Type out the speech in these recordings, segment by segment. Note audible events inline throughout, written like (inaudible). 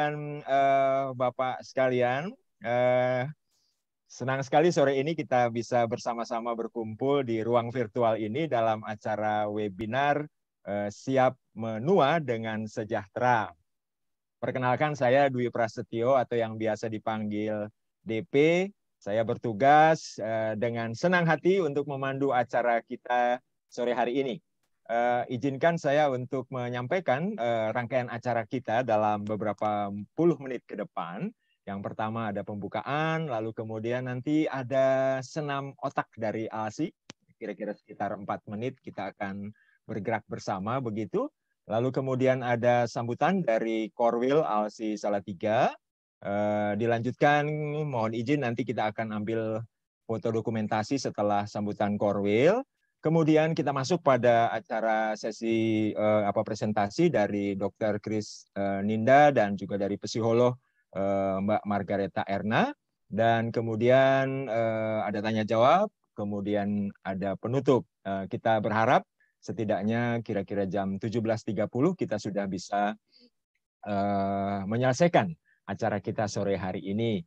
dan uh, eh, Bapak sekalian, uh, senang sekali sore ini kita bisa bersama-sama berkumpul di ruang virtual ini dalam acara webinar uh, Siap Menua dengan Sejahtera. Perkenalkan saya Dwi Prasetyo atau yang biasa dipanggil DP. Saya bertugas uh, dengan senang hati untuk memandu acara kita sore hari ini uh, izinkan saya untuk menyampaikan uh, rangkaian acara kita dalam beberapa puluh menit ke depan. Yang pertama ada pembukaan, lalu kemudian nanti ada senam otak dari ASI. Kira-kira sekitar empat menit kita akan bergerak bersama begitu. Lalu kemudian ada sambutan dari Korwil ALSI Salatiga. Uh, dilanjutkan, mohon izin nanti kita akan ambil foto dokumentasi setelah sambutan Korwil. Kemudian kita masuk pada acara sesi uh, apa presentasi dari Dr. Chris uh, Ninda dan juga dari psikolog uh, Mbak Margareta Erna dan kemudian uh, ada tanya jawab, kemudian ada penutup. Uh, kita berharap setidaknya kira-kira jam 17.30 kita sudah bisa uh, menyelesaikan acara kita sore hari ini.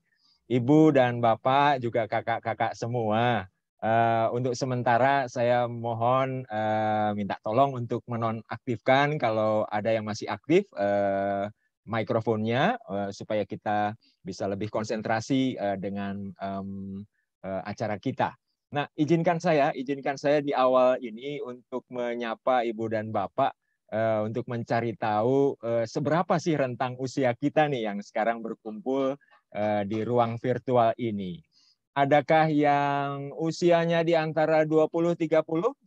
Ibu dan Bapak juga kakak-kakak semua Eh, untuk sementara saya mohon uh, minta tolong untuk menonaktifkan kalau ada yang masih aktif uh, mikrofonnya uh, supaya kita bisa lebih konsentrasi uh, dengan um, uh, acara kita. Nah, izinkan saya, izinkan saya di awal ini untuk menyapa Ibu dan Bapak untuk mencari tahu seberapa sih rentang usia kita nih yang sekarang berkumpul di ruang virtual ini. Adakah yang usianya di antara 20-30?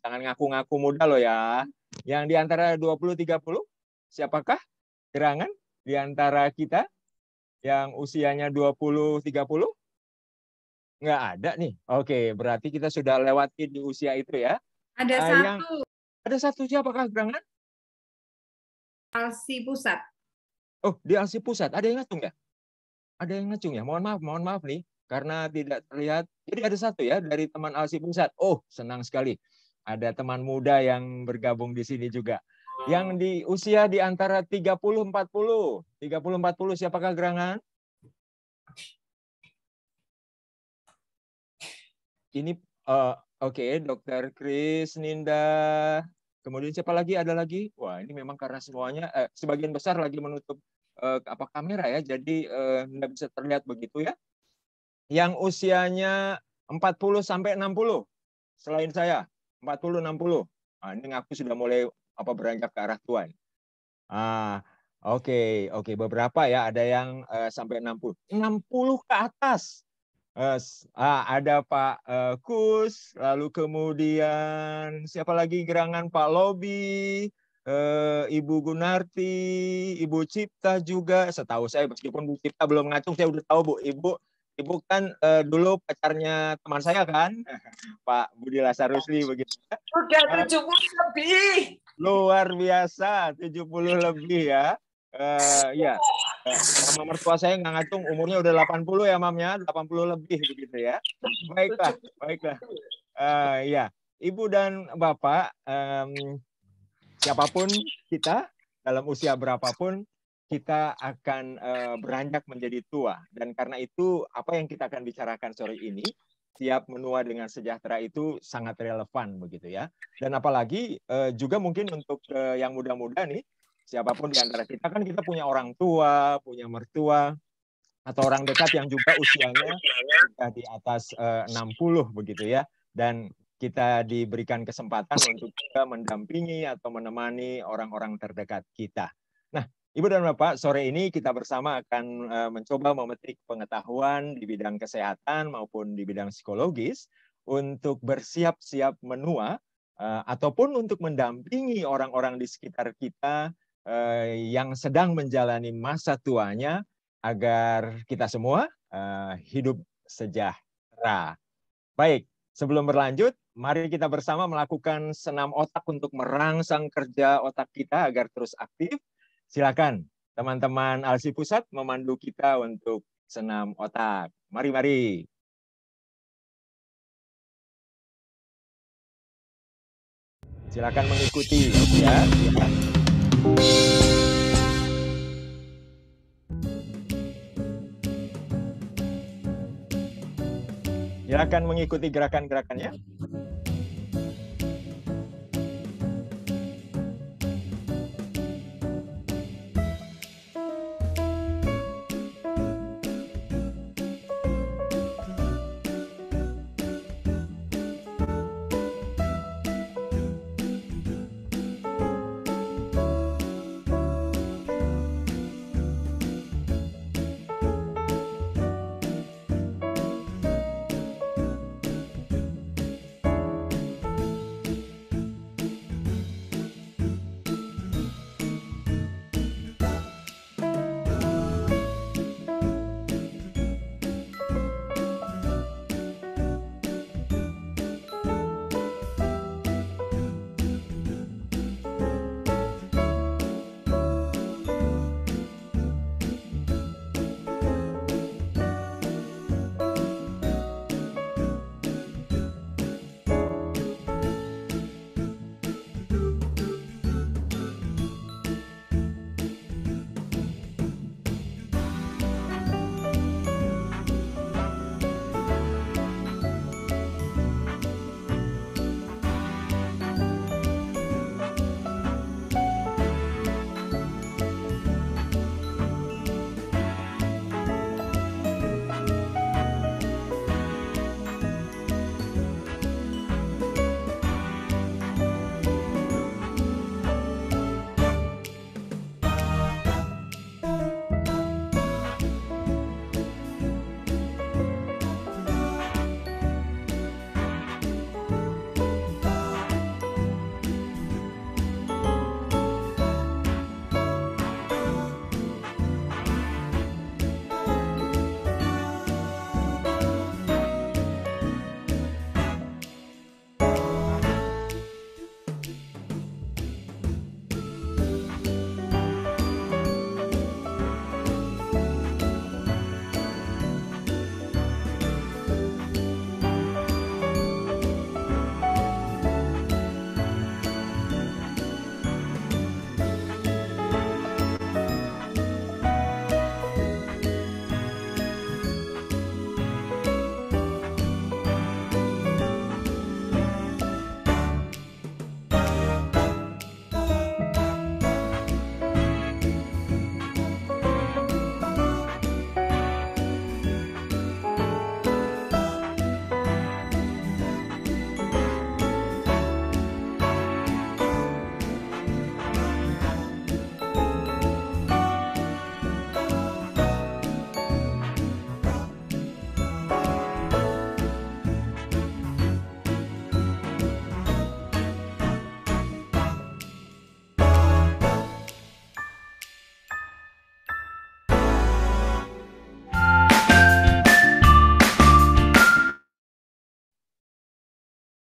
Jangan ngaku-ngaku muda loh ya. Yang di antara 20-30? Siapakah gerangan di antara kita yang usianya 20-30? Nggak ada nih. Oke, berarti kita sudah lewati di usia itu ya. Ada uh, satu. ada satu siapakah gerangan? Alsi Pusat. Oh, di Alsi Pusat. Ada yang ngacung ya? Ada yang ngacung ya? Mohon maaf, mohon maaf nih karena tidak terlihat. Jadi ada satu ya dari teman Alsi Pusat. Oh, senang sekali. Ada teman muda yang bergabung di sini juga. Yang di usia di antara 30 40. 30 40 siapakah gerangan? Ini uh, oke, okay, Dokter Kris Ninda. Kemudian siapa lagi? Ada lagi? Wah, ini memang karena semuanya eh, sebagian besar lagi menutup eh, apa kamera ya, jadi eh, bisa terlihat begitu ya yang usianya 40 sampai 60 selain saya 40 60 nah, ini aku sudah mulai apa beranjak ke arah tuan. ah oke okay, oke okay. beberapa ya ada yang uh, sampai 60 60 ke atas uh, ada Pak uh, Kus lalu kemudian siapa lagi gerangan Pak Lobi eh, Ibu Gunarti Ibu Cipta juga setahu saya meskipun Bu Cipta belum ngacung saya udah tahu Bu Ibu ibu kan uh, dulu pacarnya teman saya kan (laughs) Pak Budi Lasarusli begitu. Sudah 70 lebih. Luar biasa 70 lebih ya. Uh, ya, nomor mertua saya nggak ngacung umurnya udah 80 ya mamnya, 80 lebih begitu ya. Baiklah, baiklah. Uh, ya, ibu dan bapak, um, siapapun kita dalam usia berapapun kita akan uh, beranjak menjadi tua dan karena itu apa yang kita akan bicarakan sore ini siap menua dengan sejahtera itu sangat relevan begitu ya dan apalagi uh, juga mungkin untuk uh, yang muda-muda nih siapapun di antara kita kan kita punya orang tua punya mertua atau orang dekat yang juga usianya sudah di atas uh, 60 begitu ya dan kita diberikan kesempatan untuk juga mendampingi atau menemani orang-orang terdekat kita. Nah, Ibu dan Bapak, sore ini kita bersama akan eh, mencoba memetik pengetahuan di bidang kesehatan maupun di bidang psikologis untuk bersiap-siap menua eh, ataupun untuk mendampingi orang-orang di sekitar kita eh, yang sedang menjalani masa tuanya agar kita semua hidup sejahtera. Baik, sebelum berlanjut, mari kita bersama melakukan senam otak untuk merangsang kerja otak kita agar terus aktif Silakan teman-teman Alsi Pusat memandu kita untuk senam otak. Mari-mari. Silakan mengikuti ya. Silakan mengikuti gerakan-gerakannya.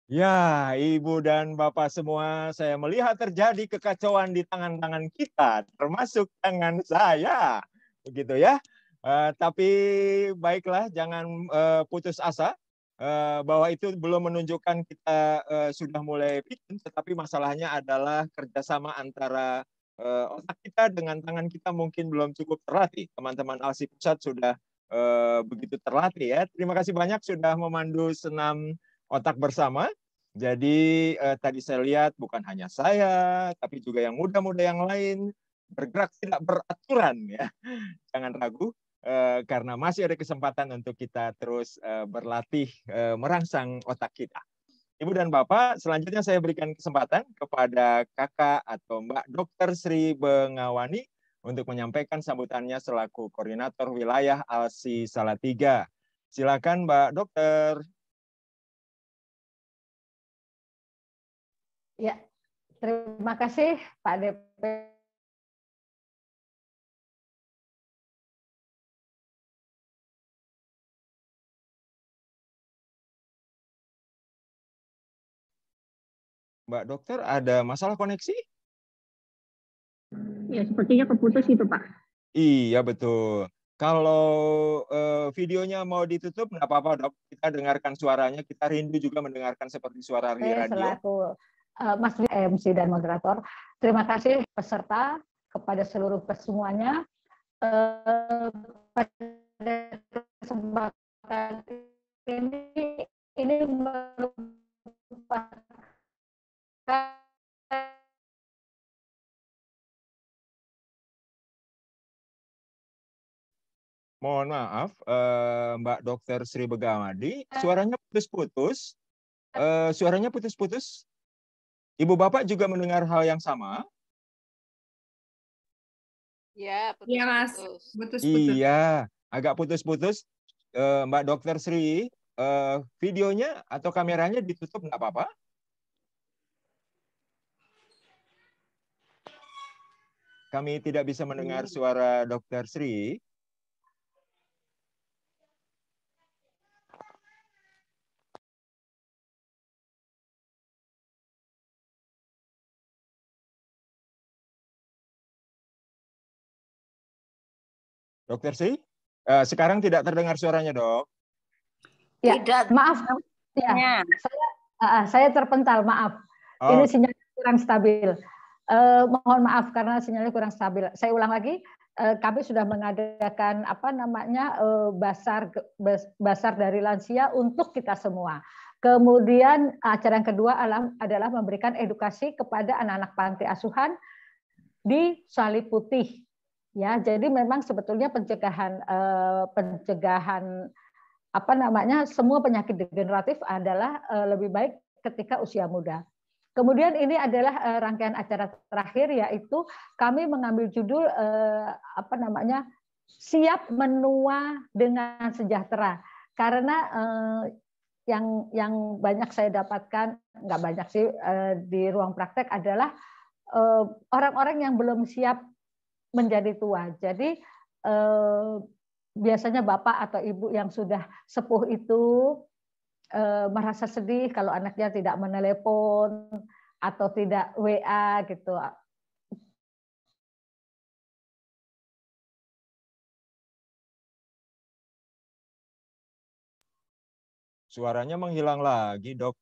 Ya, Ibu dan Bapak semua, saya melihat terjadi kekacauan di tangan-tangan kita, termasuk tangan saya. Begitu ya. Uh, tapi baiklah, jangan uh, putus asa uh, bahwa itu belum menunjukkan kita uh, sudah mulai bikin, tetapi masalahnya adalah kerjasama antara uh, otak kita dengan tangan kita mungkin belum cukup terlatih. Teman-teman Alsi Pusat sudah uh, begitu terlatih ya. Terima kasih banyak sudah memandu senam otak bersama. Jadi eh, tadi saya lihat bukan hanya saya, tapi juga yang muda-muda yang lain bergerak tidak beraturan ya. (laughs) Jangan ragu eh, karena masih ada kesempatan untuk kita terus eh, berlatih eh, merangsang otak kita. Ibu dan Bapak, selanjutnya saya berikan kesempatan kepada Kakak atau Mbak Dr. Sri Bengawani untuk menyampaikan sambutannya selaku Koordinator Wilayah ALSI Salatiga. Silakan Mbak Dokter. Ya, terima kasih Pak DP Mbak Dokter, ada masalah koneksi? Ya, sepertinya keputus itu, Pak. Iya, betul. Kalau eh, videonya mau ditutup, nggak apa-apa, Dok. Kita dengarkan suaranya. Kita rindu juga mendengarkan seperti suara di radio. Selaku Eh, Mas eh, MC dan moderator. Terima kasih peserta kepada seluruh kesemuanya. Eh, pada kesempatan ini, ini merupakan Mohon maaf, Mbak Dokter Sri Begamadi, suaranya putus-putus. suaranya putus-putus. Ibu Bapak juga mendengar hal yang sama? Ya, putus, iya, Mas. Putus, putus. Iya, agak putus-putus. Eh, Mbak Dokter Sri, eh, videonya atau kameranya ditutup nggak apa-apa? Kami tidak bisa mendengar hmm. suara Dokter Sri. Dokter Sri, uh, eh, sekarang tidak terdengar suaranya, Dok. Ya, tidak. Maaf. Ya, ya, saya uh, saya terpental, maaf. Oh. Ini sinyal kurang stabil. Uh, mohon maaf karena sinyalnya kurang stabil. Saya ulang lagi, uh, kami sudah mengadakan apa namanya uh, basar basar dari lansia untuk kita semua. Kemudian acara yang kedua adalah memberikan edukasi kepada anak-anak panti asuhan di Salih Putih Ya, jadi memang sebetulnya pencegahan eh, pencegahan apa namanya semua penyakit degeneratif adalah eh, lebih baik ketika usia muda. Kemudian ini adalah eh, rangkaian acara terakhir yaitu kami mengambil judul eh, apa namanya siap menua dengan sejahtera karena eh, yang yang banyak saya dapatkan nggak banyak sih eh, di ruang praktek adalah eh, orang-orang yang belum siap menjadi tua. Jadi eh, biasanya bapak atau ibu yang sudah sepuh itu eh, merasa sedih kalau anaknya tidak menelepon atau tidak WA gitu. Suaranya menghilang lagi, Dok.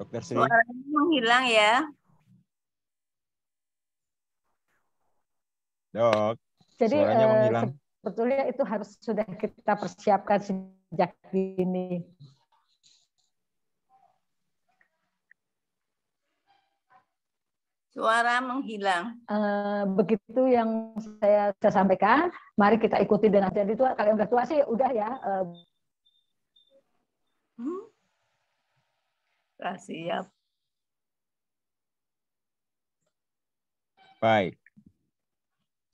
Dokter Sri. Suaranya menghilang ya. Dok. Jadi eh, Sebetulnya itu harus sudah kita persiapkan sejak dini. Suara menghilang. Eh, begitu yang saya, saya sampaikan. Mari kita ikuti dengan jadi tua. Kalian udah tua sih, udah ya. Eh. hmm? Sudah siap. Baik.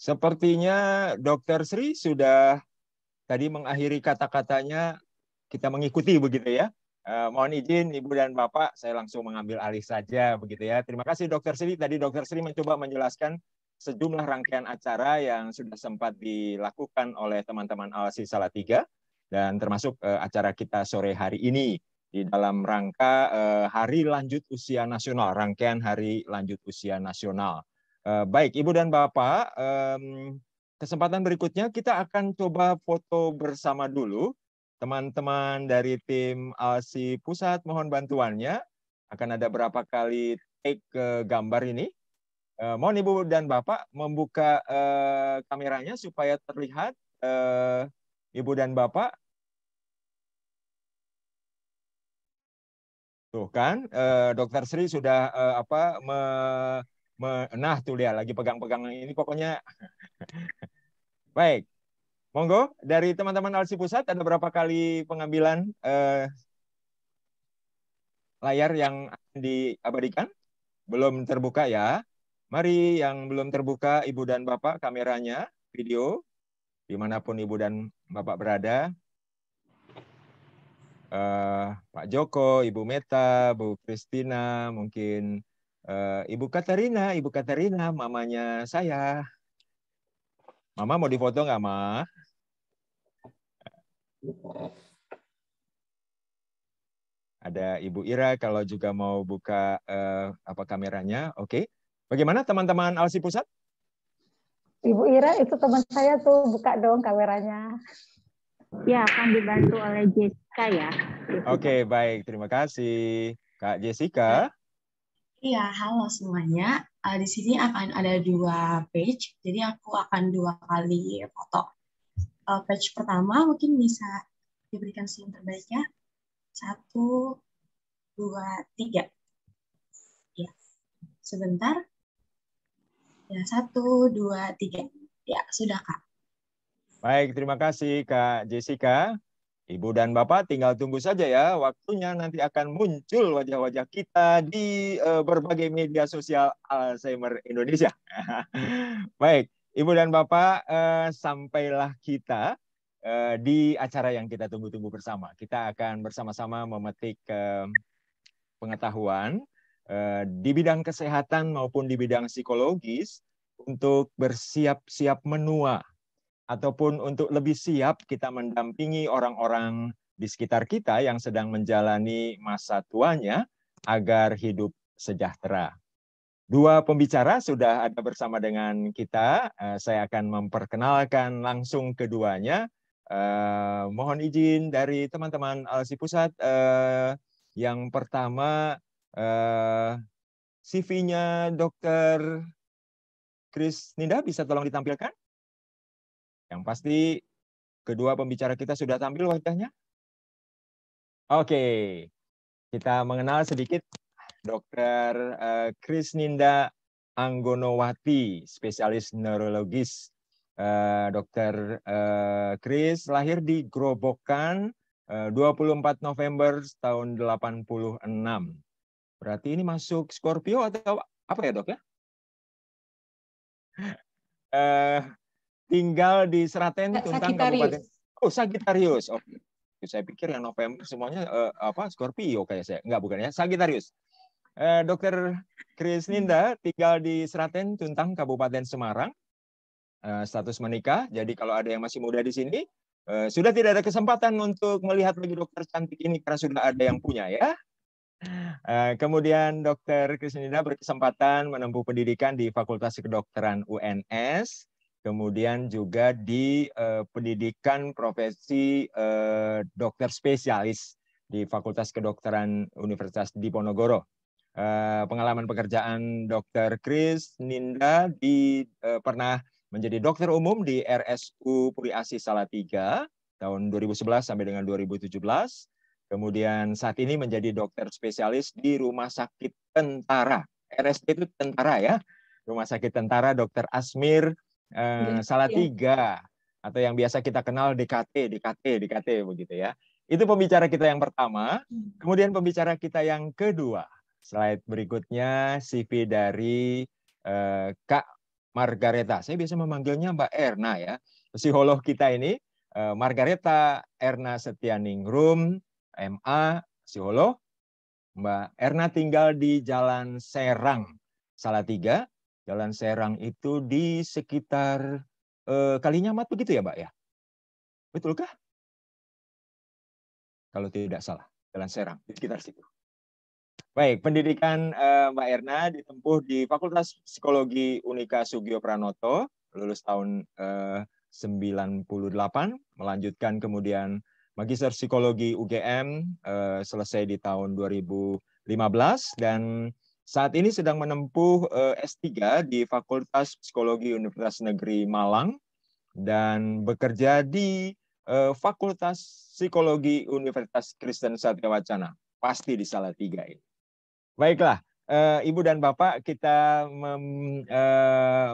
Sepertinya Dokter Sri sudah tadi mengakhiri kata-katanya kita mengikuti begitu ya. Eh, mohon izin Ibu dan Bapak, saya langsung mengambil alih saja begitu ya. Terima kasih Dokter Sri. Tadi Dokter Sri mencoba menjelaskan sejumlah rangkaian acara yang sudah sempat dilakukan oleh teman-teman Alsi Salatiga dan termasuk eh, acara kita sore hari ini di dalam rangka eh, Hari Lanjut Usia Nasional, rangkaian Hari Lanjut Usia Nasional. Eh, baik, Ibu dan Bapak, kesempatan berikutnya kita akan coba foto bersama dulu. Teman-teman dari tim ALSI Pusat mohon bantuannya. Akan ada berapa kali take ke gambar ini. Eh, mohon Ibu dan Bapak membuka eh, kameranya supaya terlihat Ibu dan Bapak. Tuh kan, Dokter Sri sudah apa nah tuh dia lagi pegang-pegang ini pokoknya. (laughs) Baik. Monggo dari teman-teman Alsi Pusat ada berapa kali pengambilan eh, layar yang diabadikan? Belum terbuka ya. Mari yang belum terbuka Ibu dan Bapak kameranya, video dimanapun Ibu dan Bapak berada. Uh, Pak Joko, Ibu Meta, Bu Kristina, mungkin Uh, Ibu Katarina, Ibu Katarina, mamanya saya. Mama mau difoto nggak, Ma? Ada Ibu Ira kalau juga mau buka uh, apa kameranya. Oke. Okay. Bagaimana teman-teman Alsi Pusat? Ibu Ira itu teman saya tuh buka dong kameranya. Ya, akan dibantu oleh Jessica ya. Oke, okay, baik. Terima kasih. Kak Jessica. Iya, halo semuanya. Uh, di sini akan ada dua page, jadi aku akan dua kali foto. Uh, page pertama mungkin bisa diberikan scene terbaiknya. Satu, dua, tiga. Ya, sebentar. Ya, satu, dua, tiga. Ya, sudah, Kak. Baik, terima kasih Kak Jessica. Ibu dan Bapak tinggal tunggu saja ya, waktunya nanti akan muncul wajah-wajah kita di uh, berbagai media sosial Alzheimer Indonesia. (laughs) Baik, Ibu dan Bapak, uh, sampailah kita uh, di acara yang kita tunggu-tunggu bersama. Kita akan bersama-sama memetik uh, pengetahuan uh, di bidang kesehatan maupun di bidang psikologis untuk bersiap-siap menua ataupun untuk lebih siap kita mendampingi orang-orang di sekitar kita yang sedang menjalani masa tuanya agar hidup sejahtera. Dua pembicara sudah ada bersama dengan kita. Eh, saya akan memperkenalkan langsung keduanya. Eh, mohon izin dari teman-teman Alsi Pusat. Eh, yang pertama CV-nya Dr. Chris Ninda bisa tolong ditampilkan? Yang pasti kedua pembicara kita sudah tampil wajahnya. Oke, kita mengenal sedikit Dr. Eh, Ninda Anggonowati, spesialis neurologis. Eh, Dr. Eh, Kris lahir di Grobokan 24 November tahun 86. Berarti ini masuk Scorpio atau apa ya dok ya? (laughs) tinggal di Seraten Tuntang Kabupaten. Oh, Sagitarius. Oh, oke. Saya pikir yang November semuanya uh, apa Scorpio kayak saya. Enggak bukan ya, Sagitarius. Eh, Dokter Ninda tinggal di Seraten Tuntang Kabupaten Semarang. Eh, status menikah. Jadi kalau ada yang masih muda di sini eh, sudah tidak ada kesempatan untuk melihat lagi dokter cantik ini karena sudah ada yang punya ya. Eh, kemudian Dokter Krisninda berkesempatan menempuh pendidikan di Fakultas Kedokteran UNS kemudian juga di uh, pendidikan profesi uh, dokter spesialis di Fakultas Kedokteran Universitas Diponegoro. Uh, pengalaman pekerjaan Dokter Chris Ninda di uh, pernah menjadi dokter umum di RSU Puri Asih Salatiga tahun 2011 sampai dengan 2017. Kemudian saat ini menjadi dokter spesialis di Rumah Sakit Tentara. RSD itu tentara ya. Rumah Sakit Tentara Dr. Asmir eh, gitu, iya. tiga atau yang biasa kita kenal DKT, DKT, DKT begitu ya. Itu pembicara kita yang pertama. Hmm. Kemudian pembicara kita yang kedua. Slide berikutnya CV dari eh, Kak Margareta. Saya biasa memanggilnya Mbak Erna ya. Psikolog kita ini eh, Margareta Erna Setianingrum, MA, psikolog. Mbak Erna tinggal di Jalan Serang, Salatiga. Jalan Serang itu di sekitar eh, Kalinyamat begitu ya, Mbak ya? Betulkah? Kalau tidak salah, Jalan Serang di sekitar situ. Baik, pendidikan eh, Mbak Erna ditempuh di Fakultas Psikologi Unika Sugio Pranoto, lulus tahun eh, 98, melanjutkan kemudian Magister Psikologi UGM, eh, selesai di tahun 2015 dan saat ini sedang menempuh eh, S3 di Fakultas Psikologi Universitas Negeri Malang dan bekerja di eh, Fakultas Psikologi Universitas Kristen Satya Wacana, pasti di salah tiga ini. Baiklah, eh, Ibu dan Bapak, kita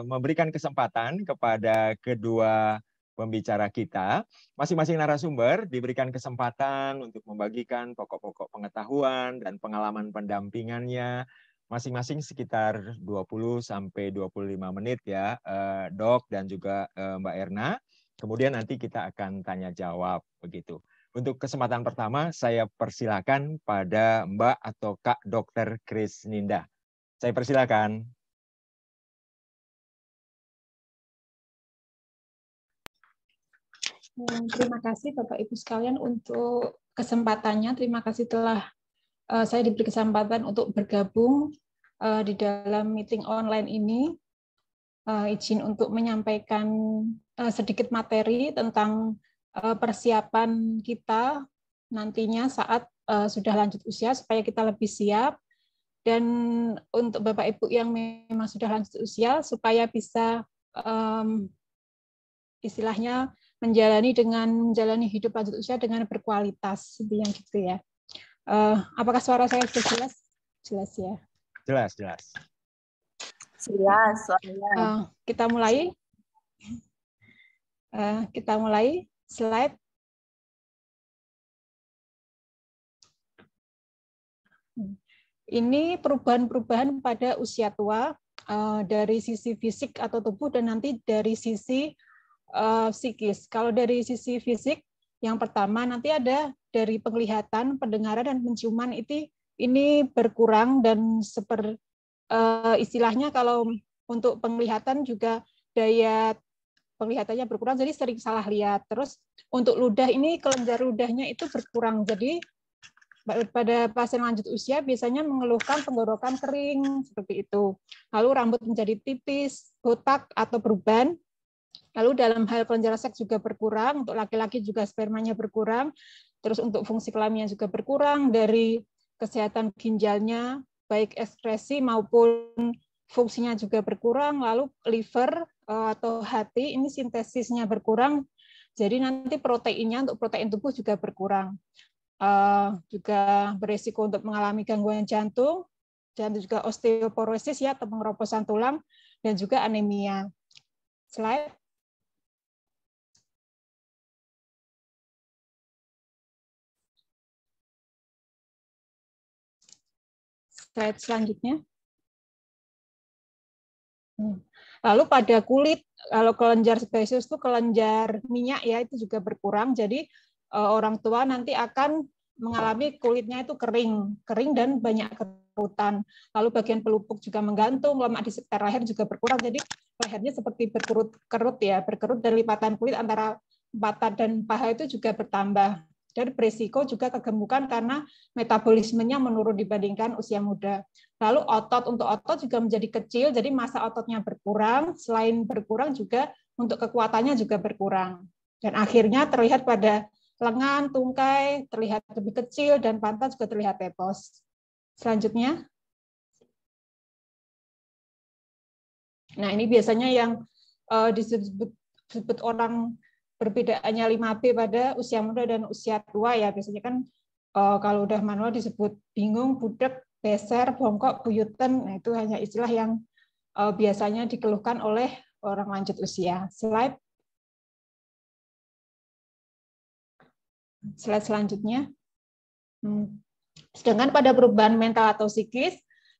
memberikan kesempatan kepada kedua pembicara kita. Masing-masing narasumber diberikan kesempatan untuk membagikan pokok-pokok pengetahuan dan pengalaman pendampingannya masing-masing sekitar 20 sampai 25 menit ya, eh, Dok dan juga eh, Mbak Erna. Kemudian nanti kita akan tanya jawab begitu. Untuk kesempatan pertama saya persilakan pada Mbak atau Kak dokter Kris Ninda. Saya persilakan. Hmm, terima kasih Bapak Ibu sekalian untuk kesempatannya. Terima kasih telah uh, saya diberi kesempatan untuk bergabung uh, di dalam meeting online ini. Uh, izin untuk menyampaikan uh, sedikit materi tentang uh, persiapan kita nantinya saat uh, sudah lanjut usia supaya kita lebih siap dan untuk Bapak Ibu yang memang sudah lanjut usia supaya bisa um, istilahnya menjalani dengan menjalani hidup lanjut usia dengan berkualitas yang gitu ya. Uh, apakah suara saya sudah jelas? Jelas ya. Jelas, jelas. Jelas, Uh, kita mulai. Uh, kita mulai slide. Ini perubahan-perubahan pada usia tua uh, dari sisi fisik atau tubuh dan nanti dari sisi uh, psikis. Kalau dari sisi fisik yang pertama nanti ada dari penglihatan, pendengaran dan penciuman itu ini berkurang dan seper uh, istilahnya kalau untuk penglihatan juga daya penglihatannya berkurang jadi sering salah lihat. Terus untuk ludah ini kelenjar ludahnya itu berkurang. Jadi pada pasien lanjut usia biasanya mengeluhkan tenggorokan kering seperti itu. Lalu rambut menjadi tipis, botak atau beruban, Lalu dalam hal kelenjar seks juga berkurang, untuk laki-laki juga spermanya berkurang, terus untuk fungsi kelaminnya juga berkurang dari kesehatan ginjalnya, baik ekspresi maupun fungsinya juga berkurang, lalu liver eh, atau hati ini sintesisnya berkurang, jadi nanti proteinnya untuk protein tubuh juga berkurang. Uh, juga berisiko untuk mengalami gangguan jantung, dan juga osteoporosis ya, atau pengeroposan tulang, dan juga anemia. Slide. slide selanjutnya. Hmm. Lalu pada kulit, kalau kelenjar spesies itu kelenjar minyak ya itu juga berkurang. Jadi eh, orang tua nanti akan mengalami kulitnya itu kering, kering dan banyak kerutan. Lalu bagian pelupuk juga menggantung, lemak di sekitar leher juga berkurang. Jadi lehernya seperti berkerut-kerut ya, berkerut dan lipatan kulit antara mata dan paha itu juga bertambah dan berisiko juga kegemukan karena metabolismenya menurun dibandingkan usia muda. Lalu otot untuk otot juga menjadi kecil, jadi masa ototnya berkurang, selain berkurang juga untuk kekuatannya juga berkurang. Dan akhirnya terlihat pada lengan, tungkai, terlihat lebih kecil, dan pantat juga terlihat tepos. Selanjutnya. Nah, ini biasanya yang eh, disebut disebut orang perbedaannya 5B pada usia muda dan usia tua ya. Biasanya kan eh, kalau udah manual disebut bingung, budek, beser, bongkok, buyutan. Nah, itu hanya istilah yang eh, biasanya dikeluhkan oleh orang lanjut usia. Slide. Slide selanjutnya. Hmm. Sedangkan pada perubahan mental atau psikis,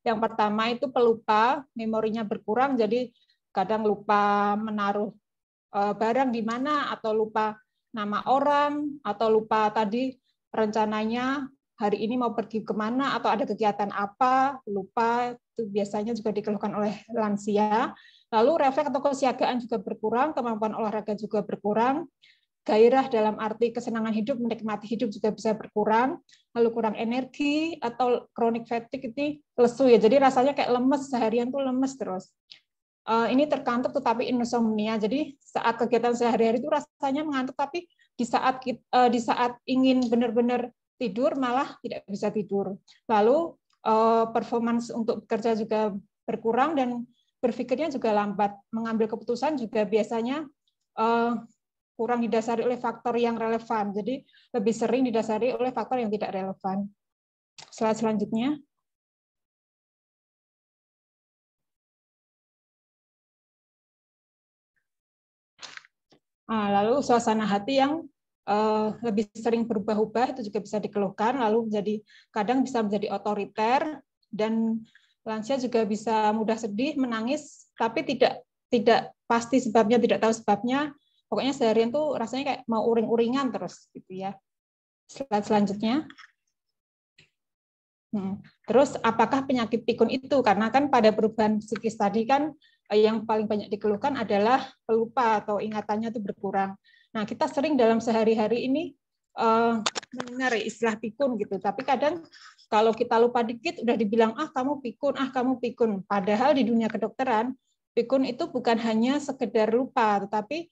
yang pertama itu pelupa, memorinya berkurang, jadi kadang lupa menaruh Eh, barang di mana atau lupa nama orang atau lupa tadi rencananya hari ini mau pergi kemana atau ada kegiatan apa lupa itu biasanya juga dikeluhkan oleh lansia lalu refleks atau kesiagaan juga berkurang kemampuan olahraga juga berkurang gairah dalam arti kesenangan hidup menikmati hidup juga bisa berkurang lalu kurang energi atau chronic fatigue ini lesu ya jadi rasanya kayak lemes seharian tuh lemes terus Eh, ini terkantuk tetapi insomnia. Jadi saat kegiatan sehari-hari itu rasanya mengantuk tapi di saat eh, di saat ingin benar-benar tidur malah tidak bisa tidur. Lalu eh, performance untuk bekerja juga berkurang dan berpikirnya juga lambat. Mengambil keputusan juga biasanya kurang didasari oleh faktor yang relevan. Jadi lebih sering didasari oleh faktor yang tidak relevan. selanjutnya. Ah, lalu suasana hati yang eh, lebih sering berubah-ubah itu juga bisa dikeluhkan, lalu menjadi kadang bisa menjadi otoriter dan lansia juga bisa mudah sedih, menangis, tapi tidak tidak pasti sebabnya, tidak tahu sebabnya. Pokoknya seharian tuh rasanya kayak mau uring-uringan terus gitu ya. Slide selanjutnya. Hmm. Terus apakah penyakit pikun itu? Karena kan pada perubahan psikis tadi kan Eh, yang paling banyak dikeluhkan adalah pelupa atau ingatannya itu berkurang. Nah, kita sering dalam sehari-hari ini uh, mendengar istilah pikun gitu, tapi kadang kalau kita lupa dikit udah dibilang ah kamu pikun, ah kamu pikun. Padahal di dunia kedokteran pikun itu bukan hanya sekedar lupa, tetapi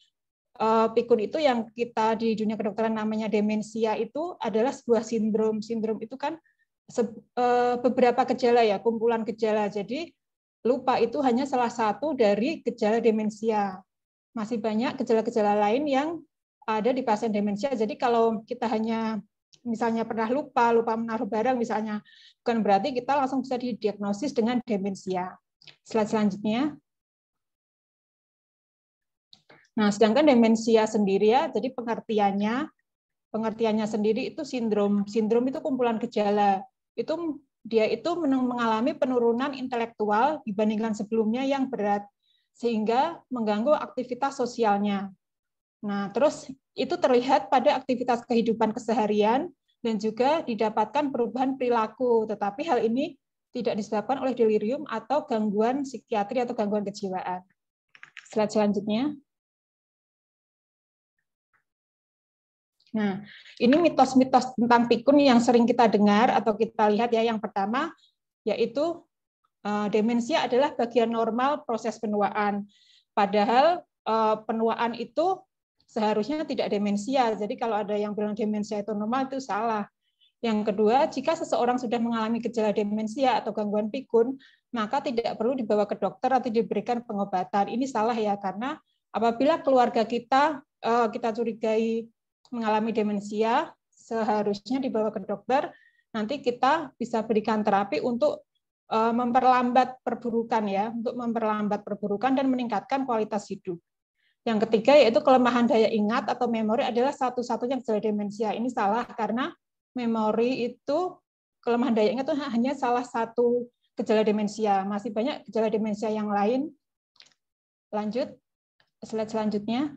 uh, pikun itu yang kita di dunia kedokteran namanya demensia itu adalah sebuah sindrom. Sindrom itu kan beberapa gejala ya, kumpulan gejala. Jadi lupa itu hanya salah satu dari gejala demensia. Masih banyak gejala-gejala lain yang ada di pasien demensia. Jadi kalau kita hanya misalnya pernah lupa, lupa menaruh barang misalnya, bukan berarti kita langsung bisa didiagnosis dengan demensia. Slide selanjutnya. Nah, sedangkan demensia sendiri ya, jadi pengertiannya, pengertiannya sendiri itu sindrom. Sindrom itu kumpulan gejala. Itu dia itu mengalami penurunan intelektual dibandingkan sebelumnya yang berat, sehingga mengganggu aktivitas sosialnya. Nah, terus itu terlihat pada aktivitas kehidupan keseharian dan juga didapatkan perubahan perilaku, tetapi hal ini tidak disebabkan oleh delirium atau gangguan psikiatri atau gangguan kejiwaan. Slide selanjutnya. Nah, ini mitos-mitos tentang pikun yang sering kita dengar atau kita lihat ya. Yang pertama yaitu eh, demensia adalah bagian normal proses penuaan. Padahal eh, penuaan itu seharusnya tidak demensia. Jadi kalau ada yang bilang demensia itu normal itu salah. Yang kedua, jika seseorang sudah mengalami gejala demensia atau gangguan pikun, maka tidak perlu dibawa ke dokter atau diberikan pengobatan. Ini salah ya, karena apabila keluarga kita eh, kita curigai mengalami demensia seharusnya dibawa ke dokter. Nanti kita bisa berikan terapi untuk eh, memperlambat perburukan ya, untuk memperlambat perburukan dan meningkatkan kualitas hidup. Yang ketiga yaitu kelemahan daya ingat atau memori adalah satu-satunya gejala demensia. Ini salah karena memori itu kelemahan daya ingat itu hanya salah satu gejala demensia. Masih banyak gejala demensia yang lain. Lanjut slide selanjutnya.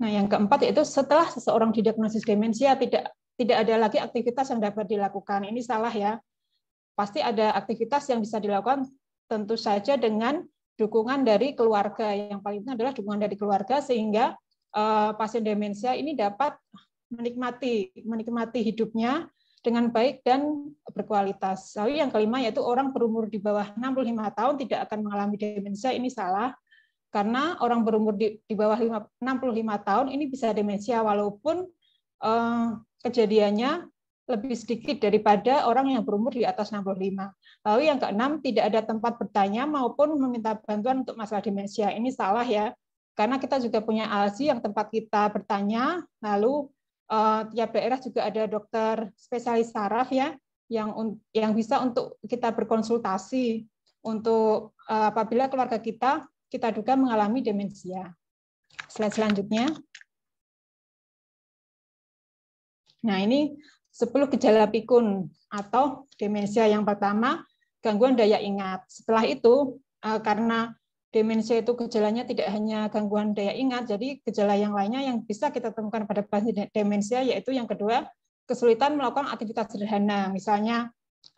Nah, yang keempat yaitu setelah seseorang didiagnosis demensia tidak tidak ada lagi aktivitas yang dapat dilakukan. Ini salah ya. Pasti ada aktivitas yang bisa dilakukan tentu saja dengan dukungan dari keluarga. Yang paling penting adalah dukungan dari keluarga sehingga uh, pasien demensia ini dapat menikmati menikmati hidupnya dengan baik dan berkualitas. Lalu yang kelima yaitu orang berumur di bawah 65 tahun tidak akan mengalami demensia ini salah karena orang berumur di, di bawah 5, 65 tahun ini bisa demensia walaupun eh, kejadiannya lebih sedikit daripada orang yang berumur di atas 65. Lalu yang keenam, tidak ada tempat bertanya maupun meminta bantuan untuk masalah demensia. Ini salah ya, karena kita juga punya ALSI yang tempat kita bertanya, lalu eh, tiap daerah juga ada dokter spesialis saraf ya, yang yang bisa untuk kita berkonsultasi untuk eh, apabila keluarga kita kita duga mengalami demensia. Slide selanjutnya. Nah, ini 10 gejala pikun atau demensia yang pertama, gangguan daya ingat. Setelah itu, eh, karena demensia itu gejalanya tidak hanya gangguan daya ingat, jadi gejala yang lainnya yang bisa kita temukan pada pasien demensia yaitu yang kedua, kesulitan melakukan aktivitas sederhana, misalnya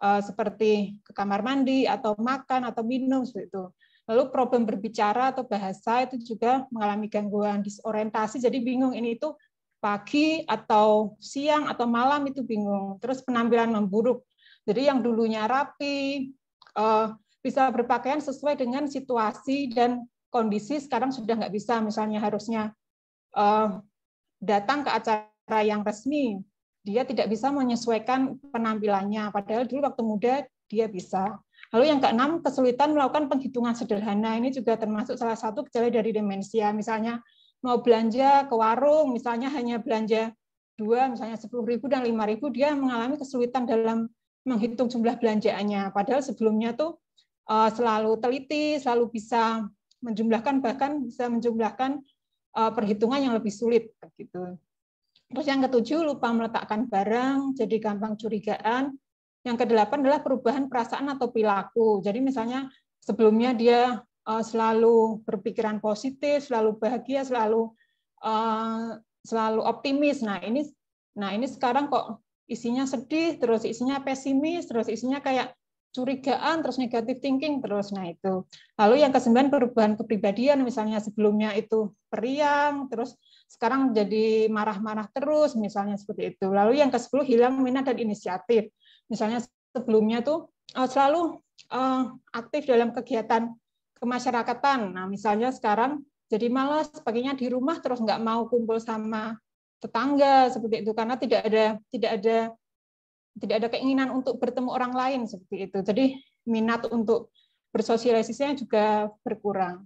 eh, seperti ke kamar mandi atau makan atau minum seperti itu. Lalu problem berbicara atau bahasa itu juga mengalami gangguan disorientasi, jadi bingung ini itu pagi atau siang atau malam itu bingung. Terus penampilan memburuk. Jadi yang dulunya rapi, eh, bisa berpakaian sesuai dengan situasi dan kondisi sekarang sudah nggak bisa. Misalnya harusnya eh, datang ke acara yang resmi, dia tidak bisa menyesuaikan penampilannya. Padahal dulu waktu muda dia bisa. Lalu yang keenam, kesulitan melakukan penghitungan sederhana. Ini juga termasuk salah satu gejala dari demensia. Misalnya mau belanja ke warung, misalnya hanya belanja dua, misalnya sepuluh ribu dan lima ribu, dia mengalami kesulitan dalam menghitung jumlah belanjaannya. Padahal sebelumnya tuh eh, selalu teliti, selalu bisa menjumlahkan, bahkan bisa menjumlahkan eh, perhitungan yang lebih sulit. gitu. Terus yang ketujuh, lupa meletakkan barang, jadi gampang curigaan, yang kedelapan adalah perubahan perasaan atau perilaku. Jadi misalnya sebelumnya dia eh, selalu berpikiran positif, selalu bahagia, selalu eh, selalu optimis. Nah ini nah ini sekarang kok isinya sedih, terus isinya pesimis, terus isinya kayak curigaan, terus negatif thinking, terus nah itu. Lalu yang kesembilan perubahan kepribadian, misalnya sebelumnya itu periang, terus sekarang jadi marah-marah terus, misalnya seperti itu. Lalu yang ke sepuluh hilang minat dan inisiatif. Misalnya sebelumnya tuh uh, selalu uh, aktif dalam kegiatan kemasyarakatan. Nah, misalnya sekarang jadi malas, paginya di rumah terus nggak mau kumpul sama tetangga seperti itu karena tidak ada tidak ada tidak ada keinginan untuk bertemu orang lain seperti itu. Jadi minat untuk bersosialisasinya juga berkurang.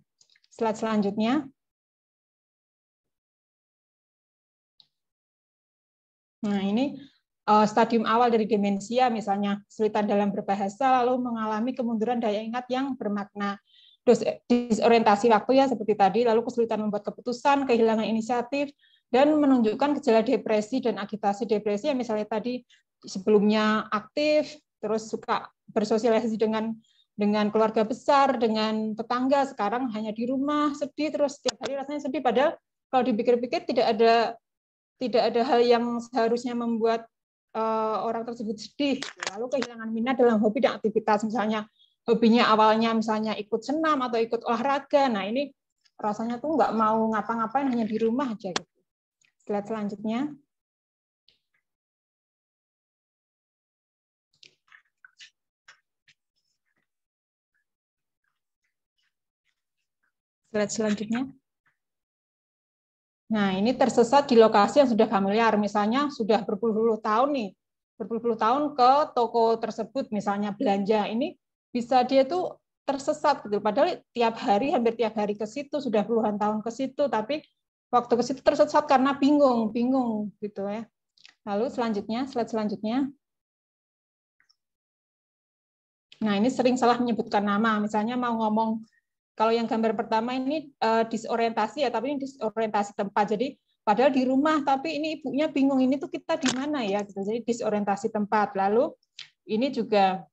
Slide selanjutnya. Nah, ini Eh, stadium awal dari demensia misalnya kesulitan dalam berbahasa lalu mengalami kemunduran daya ingat yang bermakna disorientasi waktu ya seperti tadi lalu kesulitan membuat keputusan kehilangan inisiatif dan menunjukkan gejala depresi dan agitasi depresi yang misalnya tadi sebelumnya aktif terus suka bersosialisasi dengan dengan keluarga besar dengan tetangga sekarang hanya di rumah sedih terus setiap hari rasanya sedih padahal kalau dipikir-pikir tidak ada tidak ada hal yang seharusnya membuat Eh, orang tersebut sedih, lalu kehilangan minat dalam hobi dan aktivitas, misalnya hobinya awalnya misalnya ikut senam atau ikut olahraga, nah ini rasanya tuh nggak mau ngapa-ngapain hanya di rumah aja gitu. Slide selanjutnya. Slide selanjutnya. Nah, ini tersesat di lokasi yang sudah familiar, misalnya sudah berpuluh-puluh tahun nih, berpuluh-puluh tahun ke toko tersebut, misalnya belanja. Ini bisa dia tuh tersesat gitu. Padahal tiap hari, hampir tiap hari ke situ, sudah puluhan tahun ke situ, tapi waktu ke situ tersesat karena bingung, bingung gitu ya. Lalu selanjutnya, slide selanjutnya. Nah, ini sering salah menyebutkan nama. Misalnya mau ngomong kalau yang gambar pertama ini uh, disorientasi ya, tapi ini disorientasi tempat. Jadi padahal di rumah, tapi ini ibunya bingung ini tuh kita di mana ya. Gitu. Jadi disorientasi tempat. Lalu ini juga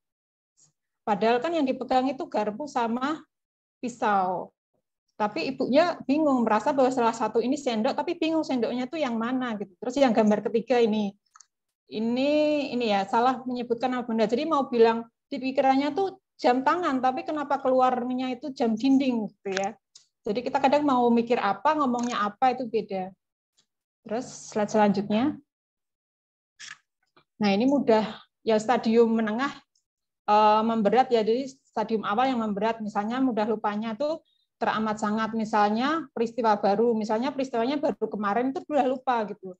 padahal kan yang dipegang itu garpu sama pisau. Tapi ibunya bingung merasa bahwa salah satu ini sendok, tapi bingung sendoknya tuh yang mana gitu. Terus yang gambar ketiga ini, ini ini ya salah menyebutkan apa benda. Jadi mau bilang di pikirannya tuh jam tangan, tapi kenapa keluarnya itu jam dinding gitu ya. Jadi kita kadang mau mikir apa, ngomongnya apa itu beda. Terus slide selanjutnya. Nah ini mudah ya stadium menengah eh, memberat ya jadi stadium awal yang memberat misalnya mudah lupanya tuh teramat sangat misalnya peristiwa baru misalnya peristiwanya baru kemarin itu sudah lupa gitu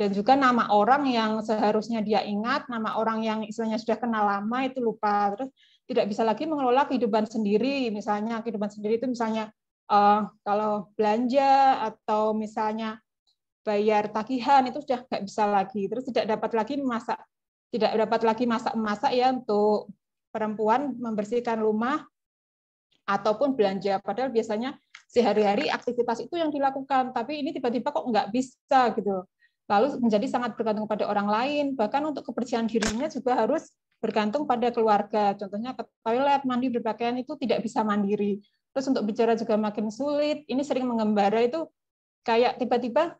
dan juga nama orang yang seharusnya dia ingat, nama orang yang istilahnya sudah kenal lama itu lupa. Terus tidak bisa lagi mengelola kehidupan sendiri misalnya kehidupan sendiri itu misalnya uh, kalau belanja atau misalnya bayar tagihan itu sudah nggak bisa lagi terus tidak dapat lagi masak tidak dapat lagi masak-masak ya untuk perempuan membersihkan rumah ataupun belanja padahal biasanya sehari-hari aktivitas itu yang dilakukan tapi ini tiba-tiba kok nggak bisa gitu lalu menjadi sangat bergantung pada orang lain bahkan untuk kepercayaan dirinya juga harus bergantung pada keluarga. Contohnya ke toilet, mandi, berpakaian itu tidak bisa mandiri. Terus untuk bicara juga makin sulit. Ini sering mengembara itu kayak tiba-tiba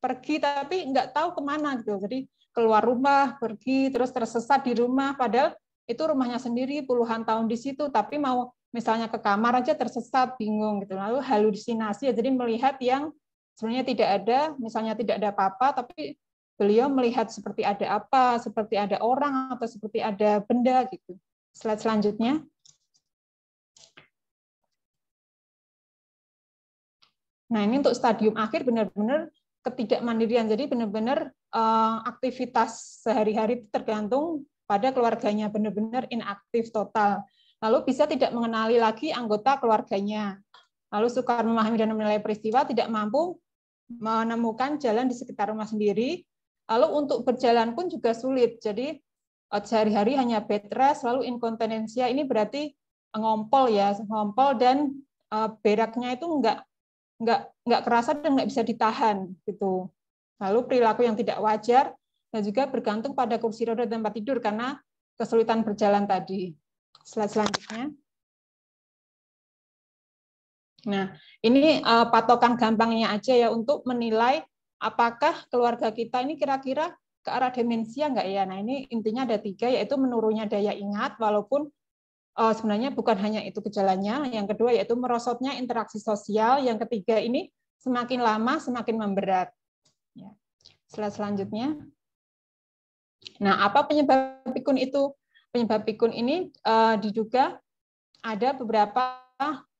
pergi tapi nggak tahu kemana gitu. Jadi keluar rumah, pergi, terus tersesat di rumah. Padahal itu rumahnya sendiri puluhan tahun di situ, tapi mau misalnya ke kamar aja tersesat, bingung gitu. Lalu halusinasi, ya, jadi melihat yang sebenarnya tidak ada, misalnya tidak ada apa-apa, tapi beliau melihat seperti ada apa, seperti ada orang atau seperti ada benda gitu. Slide selanjutnya. Nah, ini untuk stadium akhir benar-benar ketidakmandirian. Jadi benar-benar uh, aktivitas sehari-hari tergantung pada keluarganya, benar-benar inaktif total. Lalu bisa tidak mengenali lagi anggota keluarganya. Lalu sukar memahami dan menilai peristiwa, tidak mampu menemukan jalan di sekitar rumah sendiri, Lalu untuk berjalan pun juga sulit. Jadi eh, sehari-hari hanya bed rest, lalu inkontinensia ini berarti ngompol ya, ngompol dan eh, beraknya itu enggak nggak nggak kerasa dan nggak bisa ditahan gitu. Lalu perilaku yang tidak wajar dan juga bergantung pada kursi roda dan tempat tidur karena kesulitan berjalan tadi. Slide selanjutnya. Nah, ini eh, patokan gampangnya aja ya untuk menilai apakah keluarga kita ini kira-kira ke arah demensia enggak ya? Nah ini intinya ada tiga yaitu menurunnya daya ingat walaupun uh, sebenarnya bukan hanya itu gejalanya. Yang kedua yaitu merosotnya interaksi sosial. Yang ketiga ini semakin lama semakin memberat. Ya. selanjutnya. Nah apa penyebab pikun itu? Penyebab pikun ini uh, diduga ada beberapa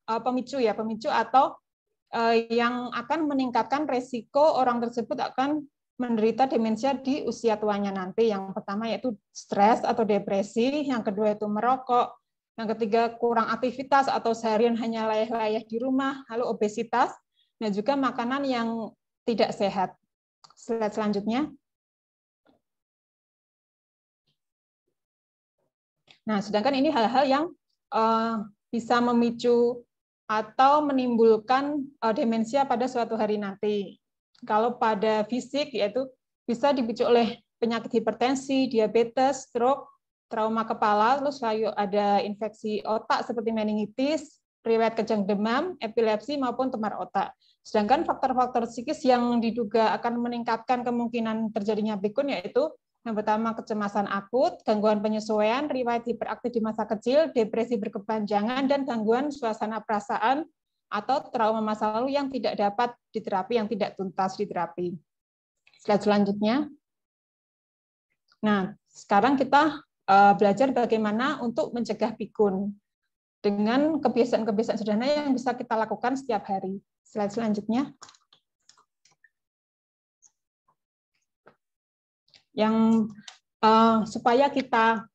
uh, pemicu ya pemicu atau Eh, yang akan meningkatkan resiko orang tersebut akan menderita demensia di usia tuanya nanti. Yang pertama yaitu stres atau depresi, yang kedua itu merokok, yang ketiga kurang aktivitas atau seharian hanya layah-layah di rumah, lalu obesitas, dan juga makanan yang tidak sehat. Slide selanjutnya. Nah, sedangkan ini hal-hal yang uh, bisa memicu atau menimbulkan eh, demensia pada suatu hari nanti. Kalau pada fisik yaitu bisa dipicu oleh penyakit hipertensi, diabetes, stroke, trauma kepala, terus selalu ada infeksi otak seperti meningitis, riwayat kejang demam, epilepsi maupun tumor otak. Sedangkan faktor-faktor psikis yang diduga akan meningkatkan kemungkinan terjadinya pikun yaitu yang pertama kecemasan akut, gangguan penyesuaian, riwayat hiperaktif di masa kecil, depresi berkepanjangan, dan gangguan suasana perasaan atau trauma masa lalu yang tidak dapat diterapi, yang tidak tuntas diterapi. Slide selanjutnya. Nah, sekarang kita eh, belajar bagaimana untuk mencegah pikun dengan kebiasaan-kebiasaan sederhana yang bisa kita lakukan setiap hari. Slide selanjutnya. yang uh, supaya kita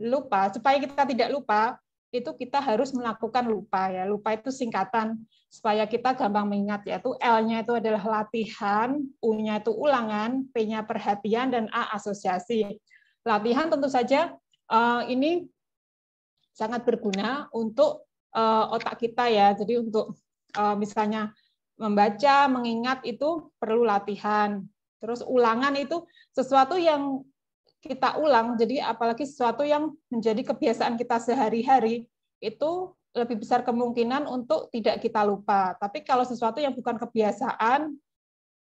lupa, supaya kita tidak lupa itu kita harus melakukan lupa ya. Lupa itu singkatan supaya kita gampang mengingat yaitu L-nya itu adalah latihan, U-nya itu ulangan, P-nya perhatian dan A asosiasi. Latihan tentu saja eh, ini sangat berguna untuk eh, otak kita ya. Jadi untuk misalnya membaca, mengingat itu perlu latihan. Terus ulangan itu sesuatu yang kita ulang, jadi apalagi sesuatu yang menjadi kebiasaan kita sehari-hari, itu lebih besar kemungkinan untuk tidak kita lupa. Tapi kalau sesuatu yang bukan kebiasaan,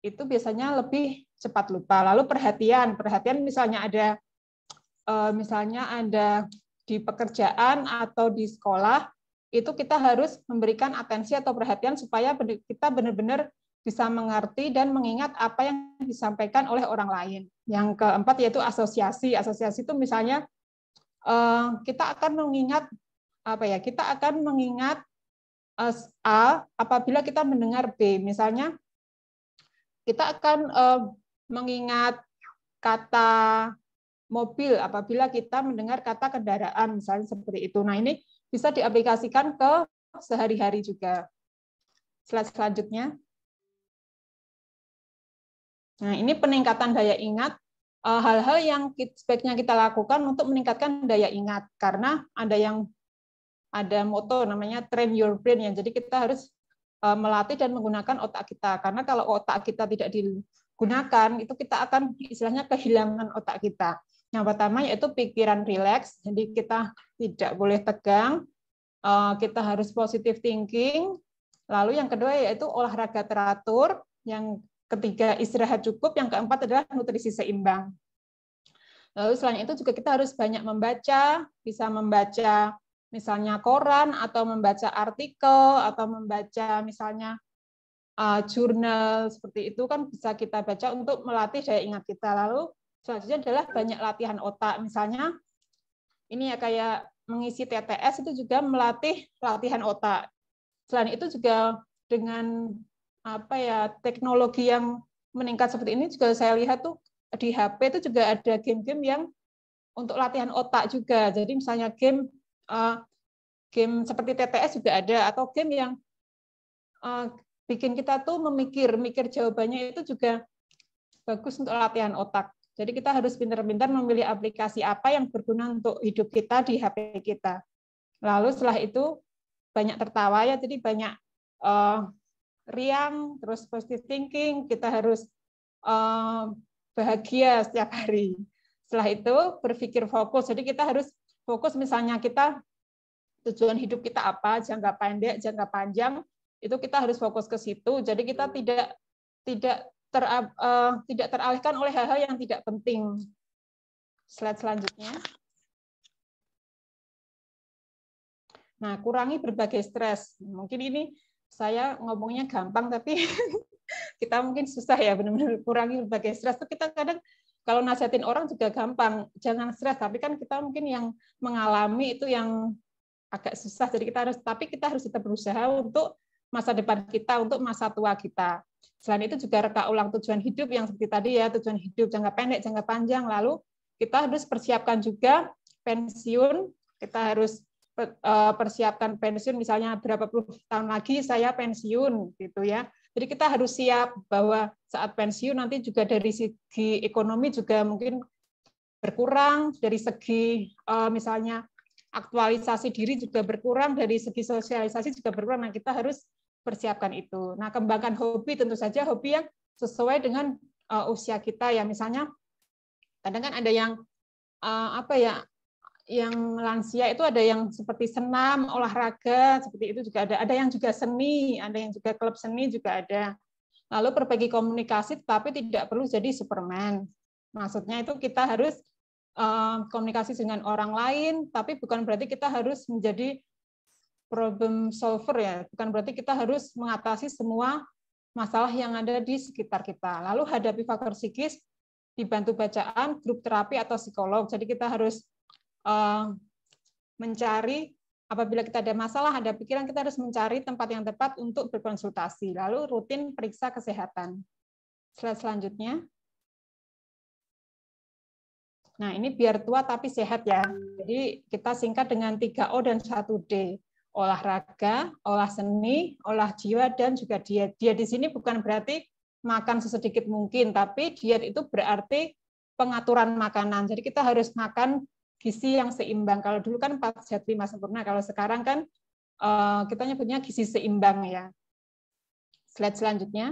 itu biasanya lebih cepat lupa. Lalu perhatian, perhatian misalnya ada eh, misalnya ada di pekerjaan atau di sekolah, itu kita harus memberikan atensi atau perhatian supaya kita benar-benar bisa mengerti dan mengingat apa yang disampaikan oleh orang lain. Yang keempat yaitu asosiasi. Asosiasi itu misalnya eh, kita akan mengingat apa ya? Kita akan mengingat eh, A apabila kita mendengar B. Misalnya kita akan eh, mengingat kata mobil apabila kita mendengar kata kendaraan misalnya seperti itu. Nah, ini bisa diaplikasikan ke sehari-hari juga. Slide selanjutnya. Nah, ini peningkatan daya ingat eh, hal-hal yang sebaiknya kita lakukan untuk meningkatkan daya ingat karena ada yang ada moto namanya train your brain ya. Jadi kita harus eh, melatih dan menggunakan otak kita karena kalau otak kita tidak digunakan itu kita akan istilahnya kehilangan otak kita. Yang pertama yaitu pikiran rileks, jadi kita tidak boleh tegang, eh, kita harus positive thinking. Lalu yang kedua yaitu olahraga teratur, yang ketiga istirahat cukup, yang keempat adalah nutrisi seimbang. Lalu selain itu juga kita harus banyak membaca, bisa membaca misalnya koran atau membaca artikel atau membaca misalnya uh, jurnal seperti itu kan bisa kita baca untuk melatih daya ingat kita. Lalu selanjutnya adalah banyak latihan otak misalnya ini ya kayak mengisi TTS itu juga melatih latihan otak. Selain itu juga dengan apa ya teknologi yang meningkat seperti ini juga saya lihat tuh di HP itu juga ada game-game yang untuk latihan otak juga. Jadi misalnya game uh, game seperti TTS juga ada atau game yang uh, bikin kita tuh memikir, mikir jawabannya itu juga bagus untuk latihan otak. Jadi kita harus pintar-pintar memilih aplikasi apa yang berguna untuk hidup kita di HP kita. Lalu setelah itu banyak tertawa ya, jadi banyak uh, riang, terus positive thinking, kita harus um, bahagia setiap hari. Setelah itu berpikir fokus. Jadi kita harus fokus misalnya kita tujuan hidup kita apa, jangka pendek, jangka panjang, itu kita harus fokus ke situ. Jadi kita tidak tidak ter, uh, tidak teralihkan oleh hal-hal yang tidak penting. Slide selanjutnya. Nah, kurangi berbagai stres. Mungkin ini saya ngomongnya gampang tapi (laughs) kita mungkin susah ya benar-benar kurangi berbagai stres tuh kita kadang kalau nasihatin orang juga gampang jangan stres tapi kan kita mungkin yang mengalami itu yang agak susah jadi kita harus tapi kita harus tetap berusaha untuk masa depan kita untuk masa tua kita selain itu juga reka ulang tujuan hidup yang seperti tadi ya tujuan hidup jangka pendek jangka panjang lalu kita harus persiapkan juga pensiun kita harus Eh, persiapkan pensiun misalnya berapa puluh tahun lagi saya pensiun gitu ya. Jadi kita harus siap bahwa saat pensiun nanti juga dari segi ekonomi juga mungkin berkurang, dari segi eh, misalnya aktualisasi diri juga berkurang, dari segi sosialisasi juga berkurang. Nah, kita harus persiapkan itu. Nah, kembangkan hobi tentu saja hobi yang sesuai dengan eh, usia kita ya. Misalnya kadang kan ada yang apa ya yang lansia itu ada yang seperti senam, olahraga, seperti itu juga ada. Ada yang juga seni, ada yang juga klub seni juga ada. Lalu perbagi komunikasi, tapi tidak perlu jadi Superman. Maksudnya itu kita harus eh, komunikasi dengan orang lain, tapi bukan berarti kita harus menjadi problem solver ya. Bukan berarti kita harus mengatasi semua masalah yang ada di sekitar kita. Lalu hadapi faktor psikis dibantu bacaan, grup terapi atau psikolog. Jadi kita harus Eh, mencari apabila kita ada masalah, ada pikiran, kita harus mencari tempat yang tepat untuk berkonsultasi. Lalu rutin periksa kesehatan. Slide selanjutnya. Nah, ini biar tua tapi sehat ya. Jadi kita singkat dengan 3O dan 1D. Olahraga, olah seni, olah jiwa, dan juga diet. Diet di sini bukan berarti makan sesedikit mungkin, tapi diet itu berarti pengaturan makanan. Jadi kita harus makan gizi yang seimbang. Kalau dulu kan 4 sehat 5 sempurna, kalau sekarang kan eh, kita nyebutnya gizi seimbang ya. Slide selanjutnya.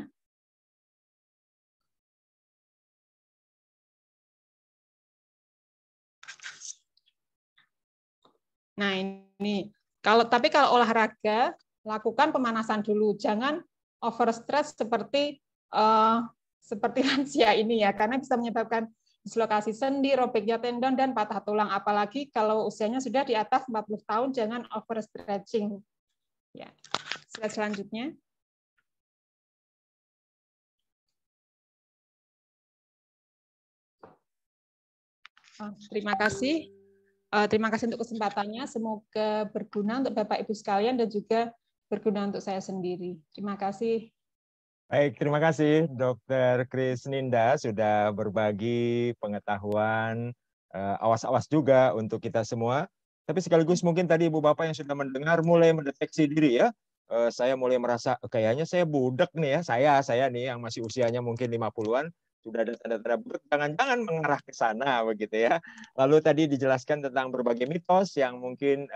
Nah, ini kalau tapi kalau olahraga lakukan pemanasan dulu, jangan over stress seperti uh, seperti (laughs) lansia ini ya, karena bisa menyebabkan dislokasi sendi, robeknya tendon, dan patah tulang. Apalagi kalau usianya sudah di atas 40 tahun, jangan overstretching. Ya. Slide selanjutnya. Oh, terima kasih. Uh, terima kasih untuk kesempatannya. Semoga berguna untuk Bapak Ibu sekalian dan juga berguna untuk saya sendiri. Terima kasih. Baik, terima kasih Dr. Kris Ninda sudah berbagi pengetahuan eh, awas-awas juga untuk kita semua. Tapi sekaligus mungkin tadi Ibu Bapak yang sudah mendengar mulai mendeteksi diri ya. Eh, saya mulai merasa eh, kayaknya saya budak nih ya, saya saya nih yang masih usianya mungkin 50-an sudah ada tanda-tanda buruk, jangan-jangan mengarah ke sana begitu ya. Lalu tadi dijelaskan tentang berbagai mitos yang mungkin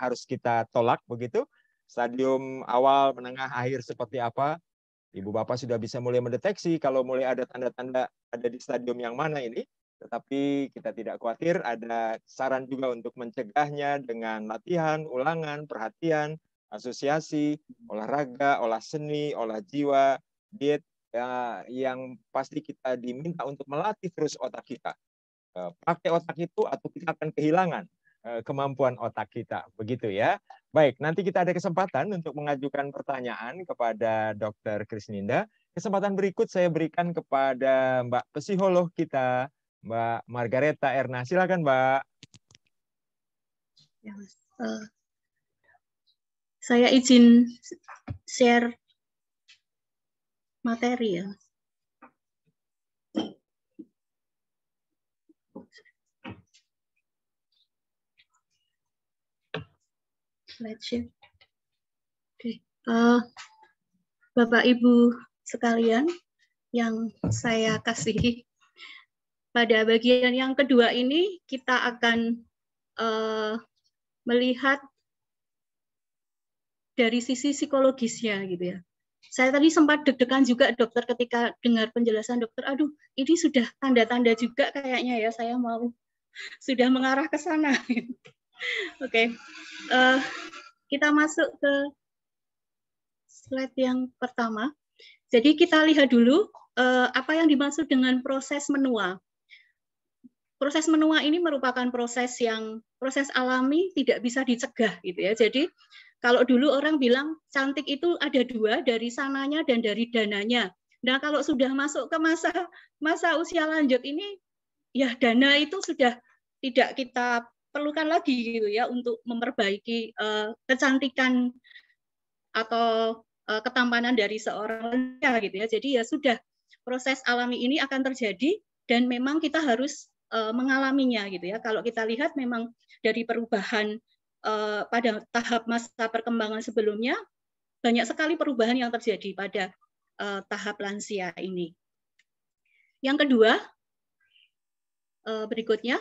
harus kita tolak begitu. Stadium awal, menengah, akhir seperti apa Ibu bapak sudah bisa mulai mendeteksi kalau mulai ada tanda-tanda ada di stadium yang mana ini, tetapi kita tidak khawatir ada saran juga untuk mencegahnya dengan latihan, ulangan, perhatian, asosiasi, olahraga, olah seni, olah jiwa, diet ya, yang pasti kita diminta untuk melatih terus otak kita. Eh, pakai otak itu atau kita akan kehilangan eh, kemampuan otak kita, begitu ya. Baik, nanti kita ada kesempatan untuk mengajukan pertanyaan kepada Dr. Krisninda. Kesempatan berikut saya berikan kepada Mbak Psiholog kita, Mbak Margareta Erna. Silakan, Mbak. Ya, uh, saya izin share materi ya. share. Oke, uh, Bapak Ibu sekalian yang saya kasihi, pada bagian yang kedua ini kita akan uh, melihat dari sisi psikologisnya gitu ya. Saya tadi sempat deg-degan juga dokter ketika dengar penjelasan dokter, aduh ini sudah tanda-tanda juga kayaknya ya saya mau sudah mengarah ke sana. (laughs) Oke, okay. uh, eh, kita masuk ke slide yang pertama. Jadi kita lihat dulu uh, apa yang dimaksud dengan proses menua. Proses menua ini merupakan proses yang proses alami tidak bisa dicegah gitu ya. Jadi kalau dulu orang bilang cantik itu ada dua dari sananya dan dari dananya. Nah kalau sudah masuk ke masa masa usia lanjut ini ya dana itu sudah tidak kita perlukan lagi gitu ya untuk memperbaiki uh, kecantikan atau uh, ketampanan dari seorang lansia gitu ya. Jadi ya sudah proses alami ini akan terjadi dan memang kita harus uh, mengalaminya gitu ya. Kalau kita lihat memang dari perubahan uh, pada tahap masa perkembangan sebelumnya banyak sekali perubahan yang terjadi pada uh, tahap lansia ini. Yang kedua uh, berikutnya,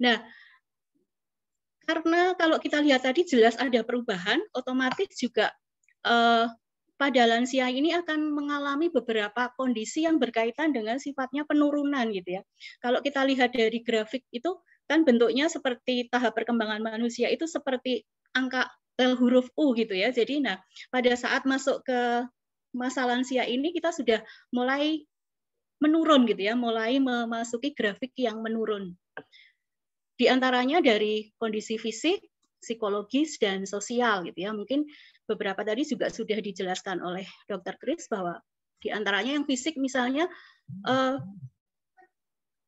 nah karena kalau kita lihat tadi jelas ada perubahan, otomatis juga eh, pada lansia ini akan mengalami beberapa kondisi yang berkaitan dengan sifatnya penurunan gitu ya. Kalau kita lihat dari grafik itu kan bentuknya seperti tahap perkembangan manusia itu seperti angka huruf U gitu ya. Jadi nah pada saat masuk ke masa lansia ini kita sudah mulai menurun gitu ya, mulai memasuki grafik yang menurun. Di antaranya dari kondisi fisik, psikologis dan sosial gitu ya. Mungkin beberapa tadi juga sudah dijelaskan oleh Dr. Chris bahwa di antaranya yang fisik misalnya eh,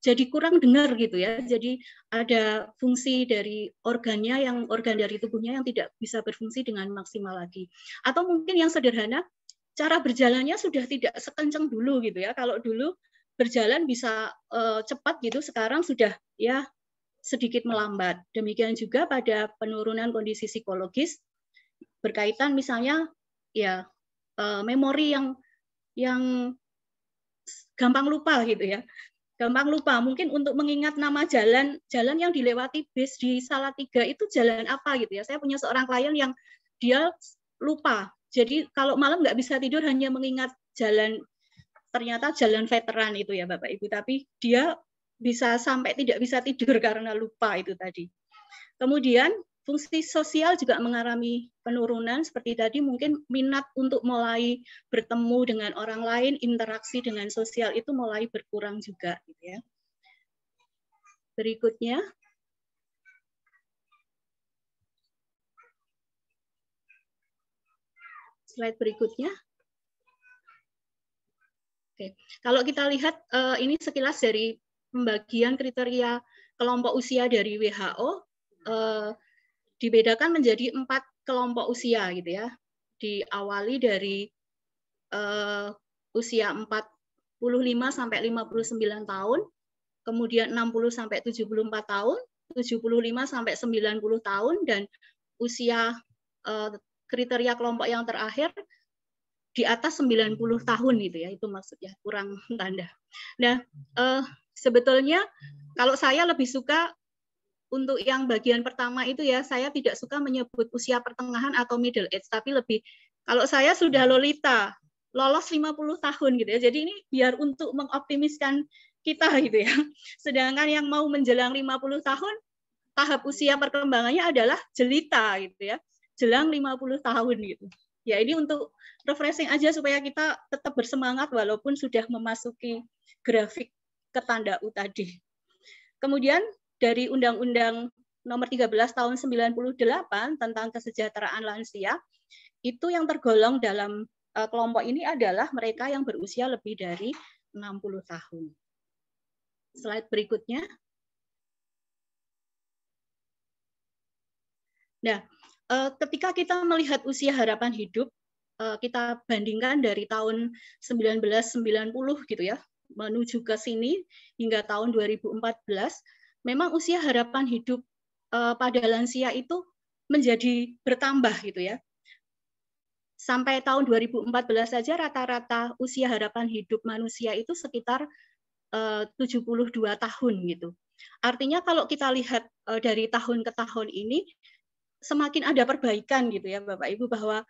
jadi kurang dengar gitu ya. Jadi ada fungsi dari organnya yang organ dari tubuhnya yang tidak bisa berfungsi dengan maksimal lagi. Atau mungkin yang sederhana cara berjalannya sudah tidak sekencang dulu gitu ya. Kalau dulu berjalan bisa uh, cepat gitu, sekarang sudah ya sedikit melambat. Demikian juga pada penurunan kondisi psikologis berkaitan misalnya ya eh, memori yang yang gampang lupa gitu ya. Gampang lupa. Mungkin untuk mengingat nama jalan, jalan yang dilewati bis di tiga itu jalan apa gitu ya. Saya punya seorang klien yang dia lupa. Jadi kalau malam nggak bisa tidur hanya mengingat jalan ternyata jalan veteran itu ya Bapak Ibu, tapi dia bisa sampai tidak bisa tidur (laughs) karena lupa itu tadi. Kemudian fungsi sosial juga mengalami penurunan seperti tadi mungkin minat untuk mulai bertemu dengan orang lain, interaksi dengan sosial itu mulai berkurang juga gitu ya. Berikutnya slide berikutnya. Oke. Kalau kita lihat eh, ini sekilas dari pembagian kriteria kelompok usia dari WHO eh, dibedakan menjadi empat kelompok usia gitu ya. Diawali dari eh, usia 45 sampai 59 tahun, kemudian 60 sampai 74 tahun, 75 sampai 90 tahun dan usia eh, kriteria kelompok yang terakhir di atas 90 tahun gitu ya itu maksudnya kurang tanda. Nah, eh, Sebetulnya hmm. kalau saya lebih suka untuk yang bagian pertama itu ya saya tidak suka menyebut usia pertengahan atau middle age tapi lebih kalau saya sudah hmm. lolita lolos 50 tahun gitu ya. Jadi ini biar untuk mengoptimiskan kita (laughs) gitu ya. Sedangkan yang mau menjelang 50 tahun tahap usia perkembangannya adalah jelita gitu ya. Jelang 50 tahun gitu. Ya ini untuk refreshing aja supaya kita tetap bersemangat walaupun sudah memasuki grafik Tanda U tadi. Kemudian dari Undang-Undang nomor 13 tahun 98 tentang kesejahteraan lansia, itu yang tergolong dalam eh, kelompok ini adalah mereka yang berusia lebih dari 60 tahun. Slide berikutnya. Nah, eh, ketika kita melihat usia harapan hidup, eh, kita bandingkan dari tahun 1990 gitu ya, menuju ke sini hingga tahun 2014, memang usia harapan hidup eh, pada lansia itu menjadi bertambah gitu ya. Sampai tahun 2014 saja rata-rata usia harapan hidup manusia itu sekitar 72 eh, tahun gitu. Artinya kalau kita lihat eh, dari tahun ke tahun ini semakin ada perbaikan gitu ya Bapak Ibu bahwa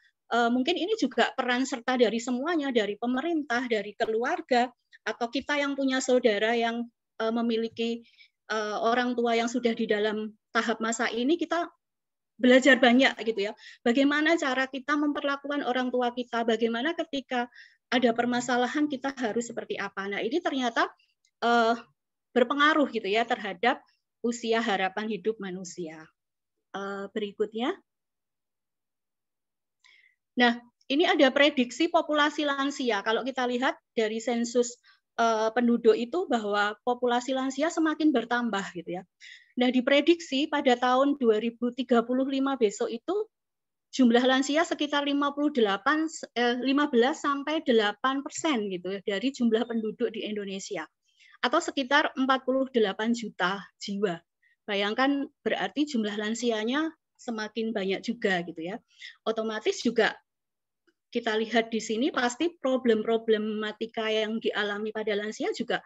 mungkin ini juga peran serta dari semuanya dari pemerintah, dari keluarga atau kita yang punya saudara yang uh, memiliki uh, orang tua yang sudah di dalam tahap masa ini kita belajar banyak gitu ya. Bagaimana cara kita memperlakukan orang tua kita, bagaimana ketika ada permasalahan kita harus seperti apa. Nah, ini ternyata uh, berpengaruh gitu ya terhadap usia harapan hidup manusia. Uh, berikutnya. Nah, ini ada prediksi populasi lansia. Kalau kita lihat dari sensus uh, penduduk itu bahwa populasi lansia semakin bertambah gitu ya. Nah, diprediksi pada tahun 2035 besok itu jumlah lansia sekitar 58 eh, 15 sampai 8 persen gitu ya dari jumlah penduduk di Indonesia atau sekitar 48 juta jiwa. Bayangkan berarti jumlah lansianya semakin banyak juga gitu ya. Otomatis juga kita lihat di sini pasti problem-problematika yang dialami pada lansia juga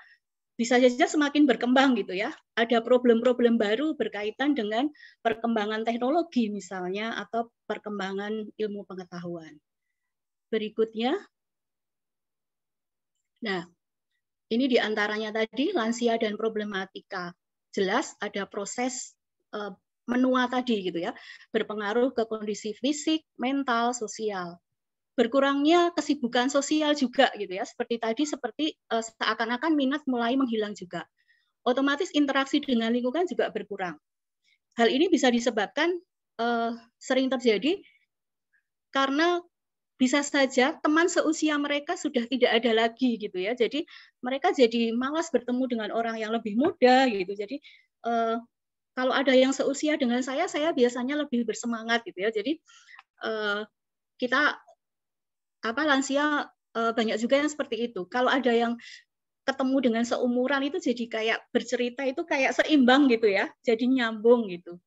bisa saja semakin berkembang gitu ya. Ada problem-problem baru berkaitan dengan perkembangan teknologi misalnya atau perkembangan ilmu pengetahuan. Berikutnya. Nah, ini diantaranya tadi lansia dan problematika. Jelas ada proses eh, menua tadi gitu ya, berpengaruh ke kondisi fisik, mental, sosial berkurangnya kesibukan sosial juga gitu ya seperti tadi seperti uh, seakan-akan minat mulai menghilang juga otomatis interaksi dengan lingkungan juga berkurang hal ini bisa disebabkan uh, sering terjadi karena bisa saja teman seusia mereka sudah tidak ada lagi gitu ya jadi mereka jadi malas bertemu dengan orang yang lebih muda gitu jadi uh, kalau ada yang seusia dengan saya saya biasanya lebih bersemangat gitu ya jadi uh, kita apa lansia eh, banyak juga yang seperti itu. Kalau ada yang ketemu dengan seumuran itu jadi kayak bercerita itu kayak seimbang gitu ya, jadi nyambung gitu.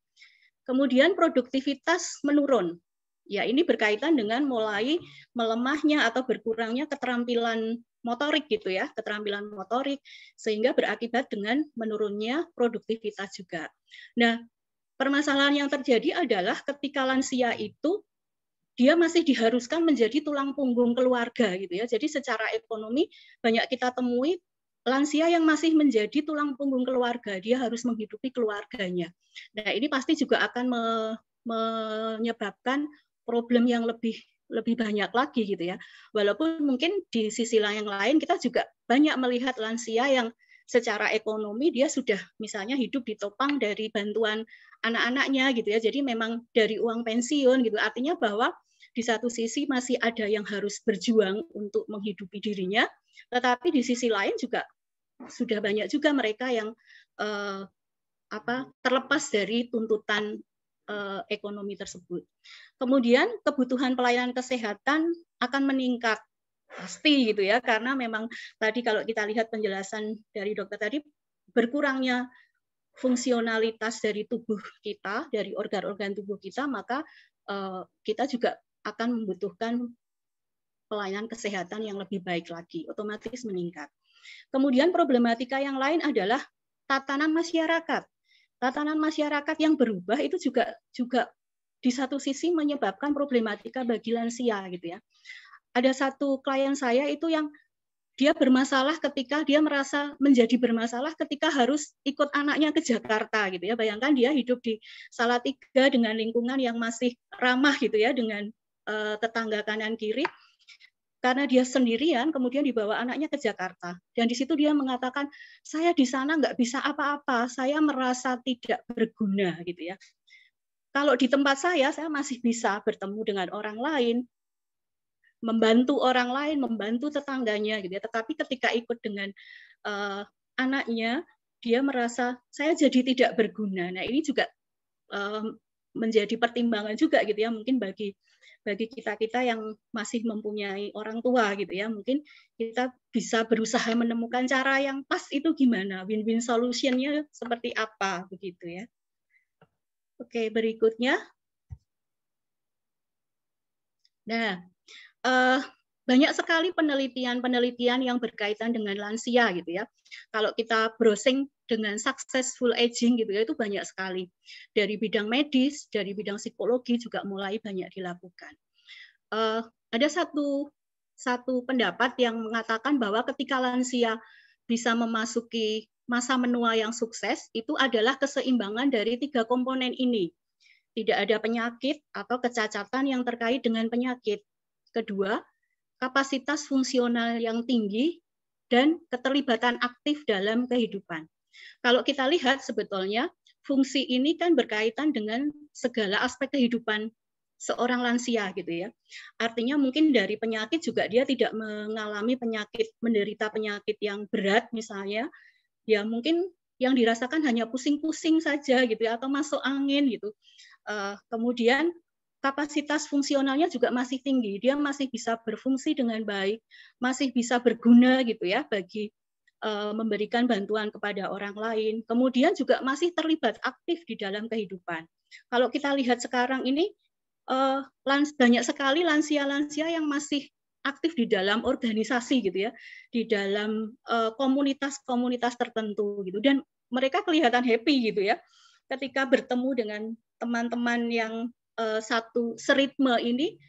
Kemudian produktivitas menurun. Ya, ini berkaitan dengan mulai melemahnya atau berkurangnya keterampilan motorik gitu ya, keterampilan motorik sehingga berakibat dengan menurunnya produktivitas juga. Nah, permasalahan yang terjadi adalah ketika lansia itu dia masih diharuskan menjadi tulang punggung keluarga gitu ya. Jadi secara ekonomi banyak kita temui lansia yang masih menjadi tulang punggung keluarga, dia harus menghidupi keluarganya. Nah, ini pasti juga akan me menyebabkan problem yang lebih lebih banyak lagi gitu ya. Walaupun mungkin di sisi yang lain kita juga banyak melihat lansia yang secara ekonomi dia sudah misalnya hidup ditopang dari bantuan anak-anaknya gitu ya. Jadi memang dari uang pensiun gitu. Artinya bahwa di satu sisi masih ada yang harus berjuang untuk menghidupi dirinya, tetapi di sisi lain juga sudah banyak juga mereka yang eh, apa terlepas dari tuntutan eh, ekonomi tersebut. Kemudian kebutuhan pelayanan kesehatan akan meningkat pasti gitu ya karena memang tadi kalau kita lihat penjelasan dari dokter tadi berkurangnya fungsionalitas dari tubuh kita dari organ-organ tubuh kita maka eh, kita juga akan membutuhkan pelayanan kesehatan yang lebih baik lagi otomatis meningkat kemudian problematika yang lain adalah tatanan masyarakat tatanan masyarakat yang berubah itu juga juga di satu sisi menyebabkan problematika bagi lansia gitu ya ada satu klien saya itu yang dia bermasalah ketika dia merasa menjadi bermasalah ketika harus ikut anaknya ke Jakarta gitu ya. Bayangkan dia hidup di Salatiga dengan lingkungan yang masih ramah gitu ya dengan uh, tetangga kanan kiri. Karena dia sendirian kemudian dibawa anaknya ke Jakarta. Dan di situ dia mengatakan, "Saya di sana nggak bisa apa-apa, saya merasa tidak berguna." gitu ya. Kalau di tempat saya, saya masih bisa bertemu dengan orang lain, membantu orang lain, membantu tetangganya gitu ya. Tetapi ketika ikut dengan uh, anaknya, dia merasa saya jadi tidak berguna. Nah, ini juga um, menjadi pertimbangan juga gitu ya mungkin bagi bagi kita-kita yang masih mempunyai orang tua gitu ya mungkin kita bisa berusaha menemukan cara yang pas itu gimana win-win solutionnya seperti apa begitu ya oke berikutnya nah uh, banyak sekali penelitian-penelitian yang berkaitan dengan lansia gitu ya. Kalau kita browsing dengan successful aging gitu ya itu banyak sekali. Dari bidang medis, dari bidang psikologi juga mulai banyak dilakukan. Uh, ada satu satu pendapat yang mengatakan bahwa ketika lansia bisa memasuki masa menua yang sukses itu adalah keseimbangan dari tiga komponen ini. Tidak ada penyakit atau kecacatan yang terkait dengan penyakit, Kedua, kapasitas fungsional yang tinggi dan keterlibatan aktif dalam kehidupan. Kalau kita lihat sebetulnya fungsi ini kan berkaitan dengan segala aspek kehidupan seorang lansia gitu ya. Artinya mungkin dari penyakit juga dia tidak mengalami penyakit menderita penyakit yang berat misalnya. Ya mungkin yang dirasakan hanya pusing-pusing saja gitu ya, atau masuk angin gitu. Eh, kemudian kapasitas fungsionalnya juga masih tinggi. Dia masih bisa berfungsi dengan baik, masih bisa berguna gitu ya bagi uh, memberikan bantuan kepada orang lain. Kemudian juga masih terlibat aktif di dalam kehidupan. Kalau kita lihat sekarang ini uh, banyak sekali lansia-lansia yang masih aktif di dalam organisasi gitu ya, di dalam eh, komunitas-komunitas uh, komunitas -komunitas tertentu gitu dan mereka kelihatan happy gitu ya ketika bertemu dengan teman-teman yang Eh, satu seritme ini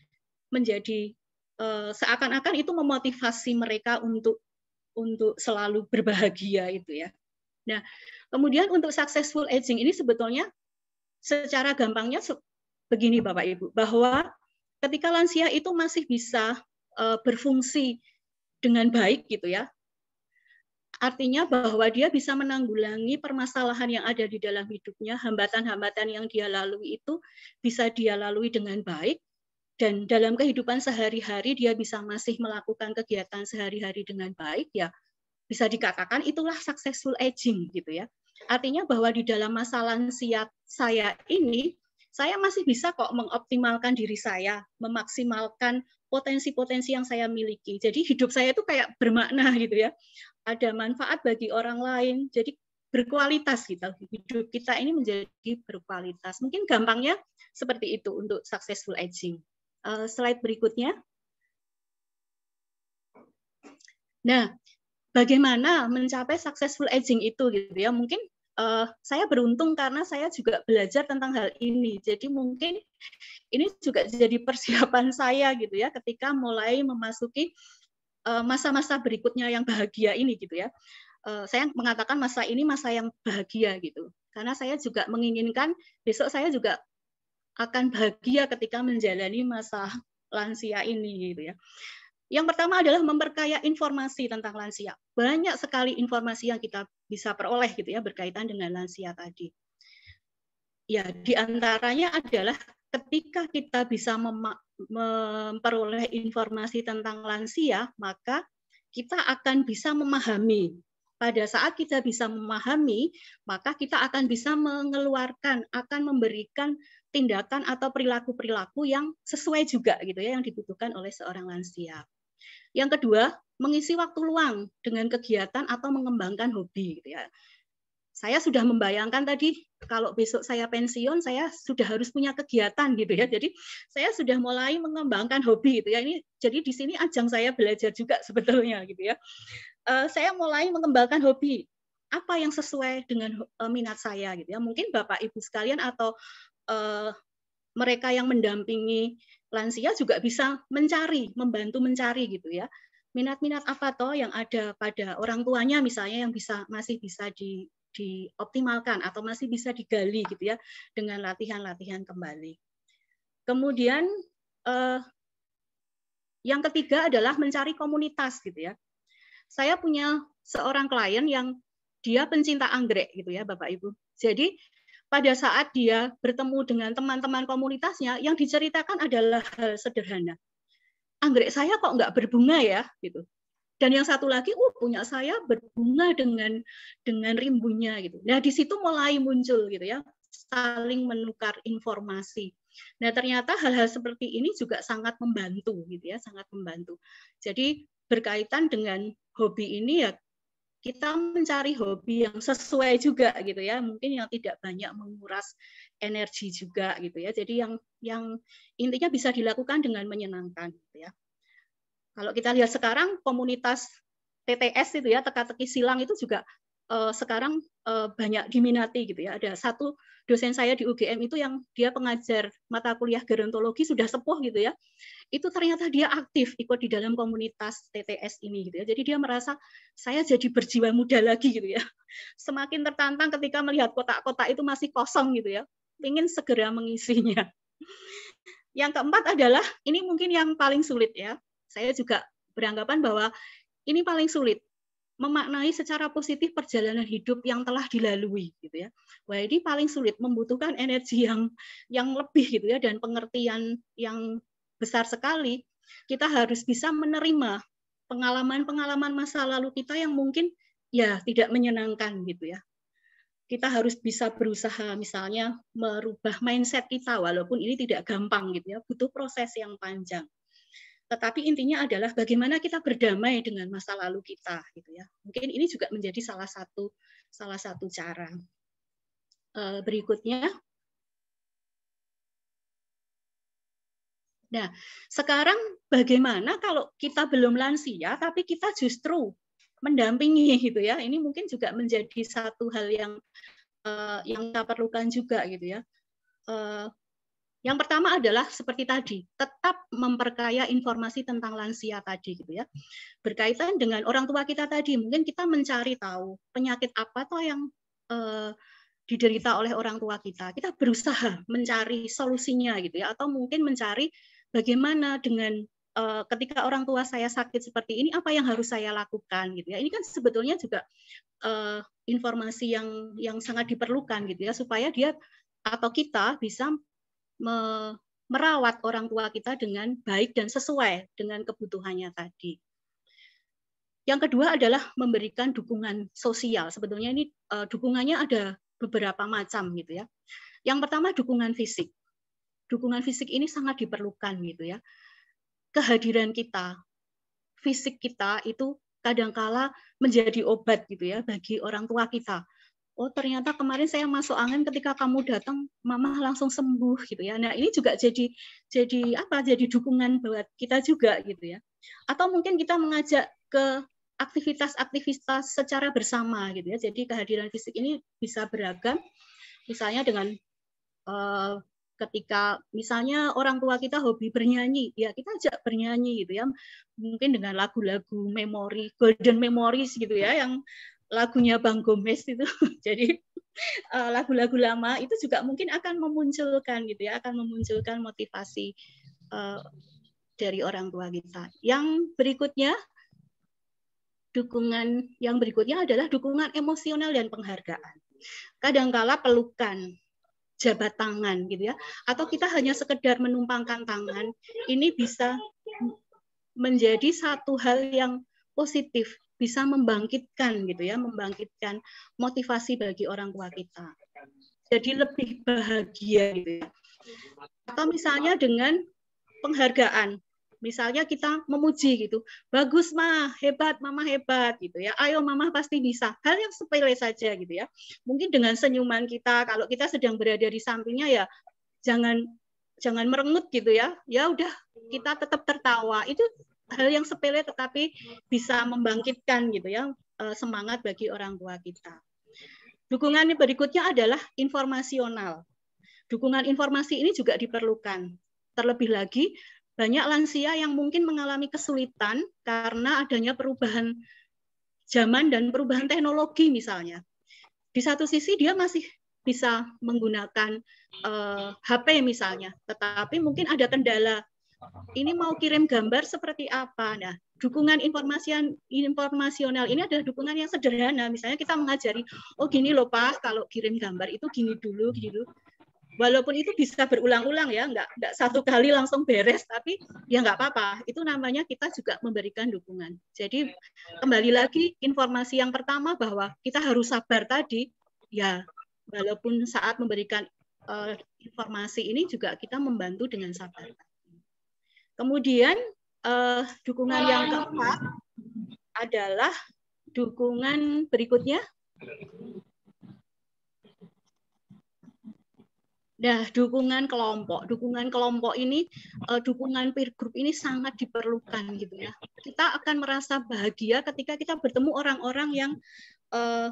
menjadi eh, seakan-akan itu memotivasi mereka untuk untuk selalu berbahagia itu ya. Nah, kemudian untuk successful aging ini sebetulnya secara gampangnya begini Bapak Ibu, bahwa ketika lansia itu masih bisa eh, berfungsi dengan baik gitu ya, Artinya bahwa dia bisa menanggulangi permasalahan yang ada di dalam hidupnya, hambatan-hambatan yang dia lalui itu bisa dia lalui dengan baik, dan dalam kehidupan sehari-hari dia bisa masih melakukan kegiatan sehari-hari dengan baik, ya bisa dikatakan itulah successful aging gitu ya. Artinya bahwa di dalam masa lansia saya ini, saya masih bisa kok mengoptimalkan diri saya, memaksimalkan potensi-potensi yang saya miliki. Jadi hidup saya itu kayak bermakna gitu ya. Ada manfaat bagi orang lain. Jadi berkualitas gitu. Hidup kita ini menjadi berkualitas. Mungkin gampangnya seperti itu untuk successful aging. Uh, slide berikutnya. Nah, bagaimana mencapai successful aging itu gitu ya? Mungkin uh, saya beruntung karena saya juga belajar tentang hal ini. Jadi mungkin ini juga jadi persiapan (laughs) saya gitu ya ketika mulai memasuki eh, masa-masa uh, berikutnya yang bahagia ini gitu ya. Uh, saya mengatakan masa ini masa yang bahagia gitu. Karena saya juga menginginkan besok saya juga akan bahagia ketika menjalani masa lansia ini gitu ya. Yang pertama adalah memperkaya informasi tentang lansia. Banyak sekali informasi yang kita bisa peroleh gitu ya berkaitan dengan lansia tadi. Ya, antaranya adalah ketika kita bisa memperoleh informasi tentang lansia, maka kita akan bisa memahami. Pada saat kita bisa memahami, maka kita akan bisa mengeluarkan, akan memberikan tindakan atau perilaku-perilaku yang sesuai juga gitu ya yang dibutuhkan oleh seorang lansia. Yang kedua, mengisi waktu luang dengan kegiatan atau mengembangkan hobi gitu ya. Saya sudah membayangkan tadi kalau besok saya pensiun saya sudah harus punya kegiatan gitu ya. Jadi saya sudah mulai mengembangkan hobi gitu ya. Ini jadi di sini ajang saya belajar juga (laughs) sebetulnya gitu ya. Eh, saya mulai mengembangkan hobi apa yang sesuai dengan eh, minat saya gitu ya. Mungkin Bapak Ibu sekalian atau eh, mereka yang mendampingi lansia juga bisa mencari, membantu mencari gitu ya. Minat-minat apa toh yang ada pada orang tuanya misalnya yang bisa masih bisa di dioptimalkan atau masih bisa digali gitu ya dengan latihan-latihan kembali. Kemudian eh, yang ketiga adalah mencari komunitas gitu ya. Saya punya seorang klien yang dia pencinta anggrek gitu ya Bapak Ibu. Jadi pada saat dia bertemu dengan teman-teman komunitasnya yang diceritakan adalah hal sederhana. Anggrek saya kok nggak berbunga ya gitu. Dan yang satu lagi, uh, punya saya berbunga dengan dengan rimbunya gitu. Nah di situ mulai muncul gitu ya saling menukar informasi. Nah ternyata hal-hal seperti ini juga sangat membantu gitu ya, sangat membantu. Jadi berkaitan dengan hobi ini ya kita mencari hobi yang sesuai juga gitu ya mungkin yang tidak banyak menguras energi juga gitu ya jadi yang yang intinya bisa dilakukan dengan menyenangkan gitu ya kalau kita lihat sekarang komunitas TTS itu ya teka-teki silang itu juga eh, sekarang Eh, banyak diminati gitu ya. Ada satu dosen saya di UGM itu yang dia pengajar mata kuliah gerontologi sudah sepuh gitu ya. Itu ternyata dia aktif ikut di dalam komunitas TTS ini gitu ya. Jadi dia merasa saya jadi berjiwa muda lagi gitu ya. (laughs) Semakin tertantang ketika melihat kotak-kotak itu masih kosong gitu ya. Ingin segera mengisinya. (laughs) Yang keempat adalah ini mungkin yang paling sulit ya. Saya juga beranggapan bahwa ini paling sulit memaknai secara positif perjalanan hidup yang telah dilalui gitu ya. Wah ini paling sulit membutuhkan energi yang yang lebih gitu ya dan pengertian yang besar sekali. Kita harus bisa menerima pengalaman-pengalaman masa lalu kita yang mungkin ya tidak menyenangkan gitu ya. Kita harus bisa berusaha misalnya merubah mindset kita walaupun ini tidak gampang gitu ya, butuh proses yang panjang tetapi intinya adalah bagaimana kita berdamai dengan masa lalu kita gitu ya mungkin ini juga menjadi salah satu salah satu cara eh, berikutnya nah sekarang bagaimana kalau kita belum lansia tapi kita justru mendampingi gitu ya ini mungkin juga menjadi satu hal yang eh, yang kita perlukan juga gitu ya eh, yang pertama adalah seperti tadi, tetap memperkaya informasi tentang lansia tadi gitu ya. Berkaitan dengan orang tua kita tadi, mungkin kita mencari tahu penyakit apa toh yang eh, diderita oleh orang tua kita. Kita berusaha mencari solusinya gitu ya atau mungkin mencari bagaimana dengan eh, ketika orang tua saya sakit seperti ini apa yang harus saya lakukan gitu ya. Ini kan sebetulnya juga eh, informasi yang yang sangat diperlukan gitu ya supaya dia atau kita bisa me merawat orang tua kita dengan baik dan sesuai dengan kebutuhannya tadi. Yang kedua adalah memberikan dukungan sosial. Sebetulnya ini uh, dukungannya ada beberapa macam gitu ya. Yang pertama dukungan fisik. Dukungan fisik ini sangat diperlukan gitu ya. Kehadiran kita, fisik kita itu kadangkala menjadi obat gitu ya bagi orang tua kita oh ternyata kemarin saya masuk angin ketika kamu datang mama langsung sembuh gitu ya nah ini juga jadi jadi apa jadi dukungan buat kita juga gitu ya atau mungkin kita mengajak ke aktivitas-aktivitas secara bersama gitu ya jadi kehadiran fisik ini bisa beragam misalnya dengan uh, ketika misalnya orang tua kita hobi bernyanyi, ya kita ajak bernyanyi gitu ya, mungkin dengan lagu-lagu memori, golden memories gitu ya, yang lagunya Bang Gomez itu. (laughs) Jadi eh, lagu-lagu lama itu juga mungkin akan memunculkan gitu ya, akan memunculkan motivasi eh, dari orang tua kita. Yang berikutnya dukungan yang berikutnya adalah dukungan emosional dan penghargaan. Kadangkala pelukan, jabat tangan gitu ya, atau kita hanya sekedar menumpangkan tangan, ini bisa menjadi satu hal yang positif bisa membangkitkan gitu ya, membangkitkan motivasi bagi orang tua kita. Jadi lebih bahagia gitu ya. Atau misalnya dengan penghargaan. Misalnya kita memuji gitu, bagus mah, hebat mama hebat gitu ya. Ayo mama pasti bisa. Hal yang sepele saja gitu ya. Mungkin dengan senyuman kita, kalau kita sedang berada di sampingnya ya jangan jangan merengut gitu ya. Ya udah kita tetap tertawa. Itu hal yang sepele tetapi bisa membangkitkan gitu ya eh, semangat bagi orang tua kita. Dukungan berikutnya adalah informasional. Dukungan informasi ini juga diperlukan. Terlebih lagi banyak lansia yang mungkin mengalami kesulitan karena adanya perubahan zaman dan perubahan teknologi misalnya. Di satu sisi dia masih bisa menggunakan uh, eh, HP misalnya, tetapi mungkin ada kendala ini mau kirim gambar seperti apa. Nah, dukungan informasi informasional ini adalah dukungan yang sederhana. Misalnya kita mengajari, oh gini loh Pak, kalau kirim gambar itu gini dulu, gini dulu. Walaupun itu bisa berulang-ulang ya, enggak, enggak satu kali langsung beres, tapi ya enggak apa-apa. Itu namanya kita juga memberikan dukungan. Jadi kembali lagi informasi yang pertama bahwa kita harus sabar tadi, ya walaupun saat memberikan uh, informasi ini juga kita membantu dengan sabar. Kemudian eh, dukungan yang keempat adalah dukungan berikutnya. Nah, dukungan kelompok. Dukungan kelompok ini, eh, dukungan peer group ini sangat diperlukan gitu ya. Kita akan merasa bahagia ketika kita bertemu orang-orang yang eh,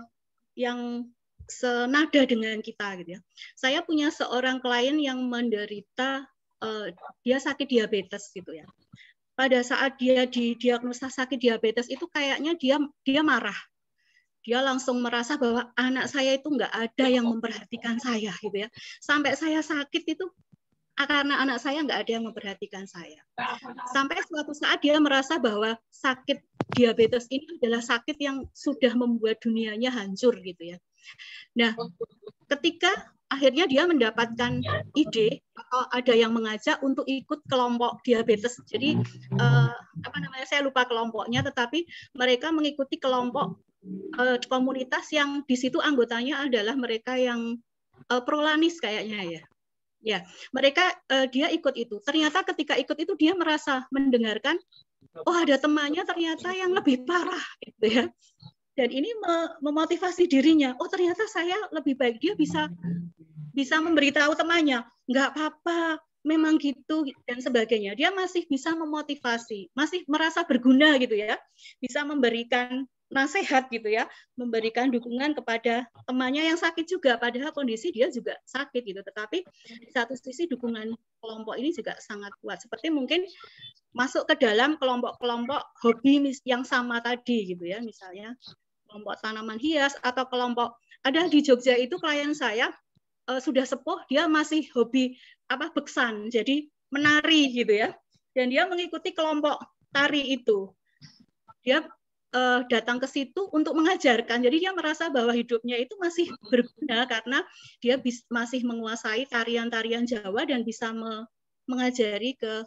yang senada dengan kita gitu ya. Saya punya seorang klien yang menderita Eh, dia sakit diabetes gitu ya. Pada saat dia didiagnosa sakit diabetes itu kayaknya dia dia marah. Dia langsung merasa bahwa anak saya itu nggak ada yang memperhatikan saya gitu ya. Sampai saya sakit itu karena anak saya nggak ada yang memperhatikan saya. Sampai suatu saat dia merasa bahwa sakit diabetes ini adalah sakit yang sudah membuat dunianya hancur gitu ya. Nah, ketika akhirnya dia mendapatkan iya. ide atau ada yang mengajak untuk ikut kelompok diabetes. Jadi hmm. eh, apa namanya saya lupa kelompoknya, tetapi mereka mengikuti kelompok eh, komunitas yang di situ anggotanya adalah mereka yang eh, prolanis kayaknya ya. Ya, mereka eh, dia ikut itu. Ternyata ketika ikut itu dia merasa mendengarkan, oh ada temannya ternyata yang lebih parah gitu ya dan ini memotivasi dirinya oh ternyata saya lebih baik dia bisa bisa memberitahu temannya nggak apa-apa memang gitu dan sebagainya dia masih bisa memotivasi masih merasa berguna gitu ya bisa memberikan nasihat gitu ya memberikan dukungan kepada temannya yang sakit juga padahal kondisi dia juga sakit gitu tetapi di satu sisi dukungan kelompok ini juga sangat kuat seperti mungkin masuk ke dalam kelompok-kelompok hobi yang sama tadi gitu ya misalnya kelompok tanaman hias atau kelompok ada di Jogja itu klien saya uh, sudah sepuh dia masih hobi apa beksan jadi menari gitu ya dan dia mengikuti kelompok tari itu dia uh, datang ke situ untuk mengajarkan jadi dia merasa bahwa hidupnya itu masih berguna karena dia bis, masih menguasai tarian-tarian Jawa dan bisa me, mengajari ke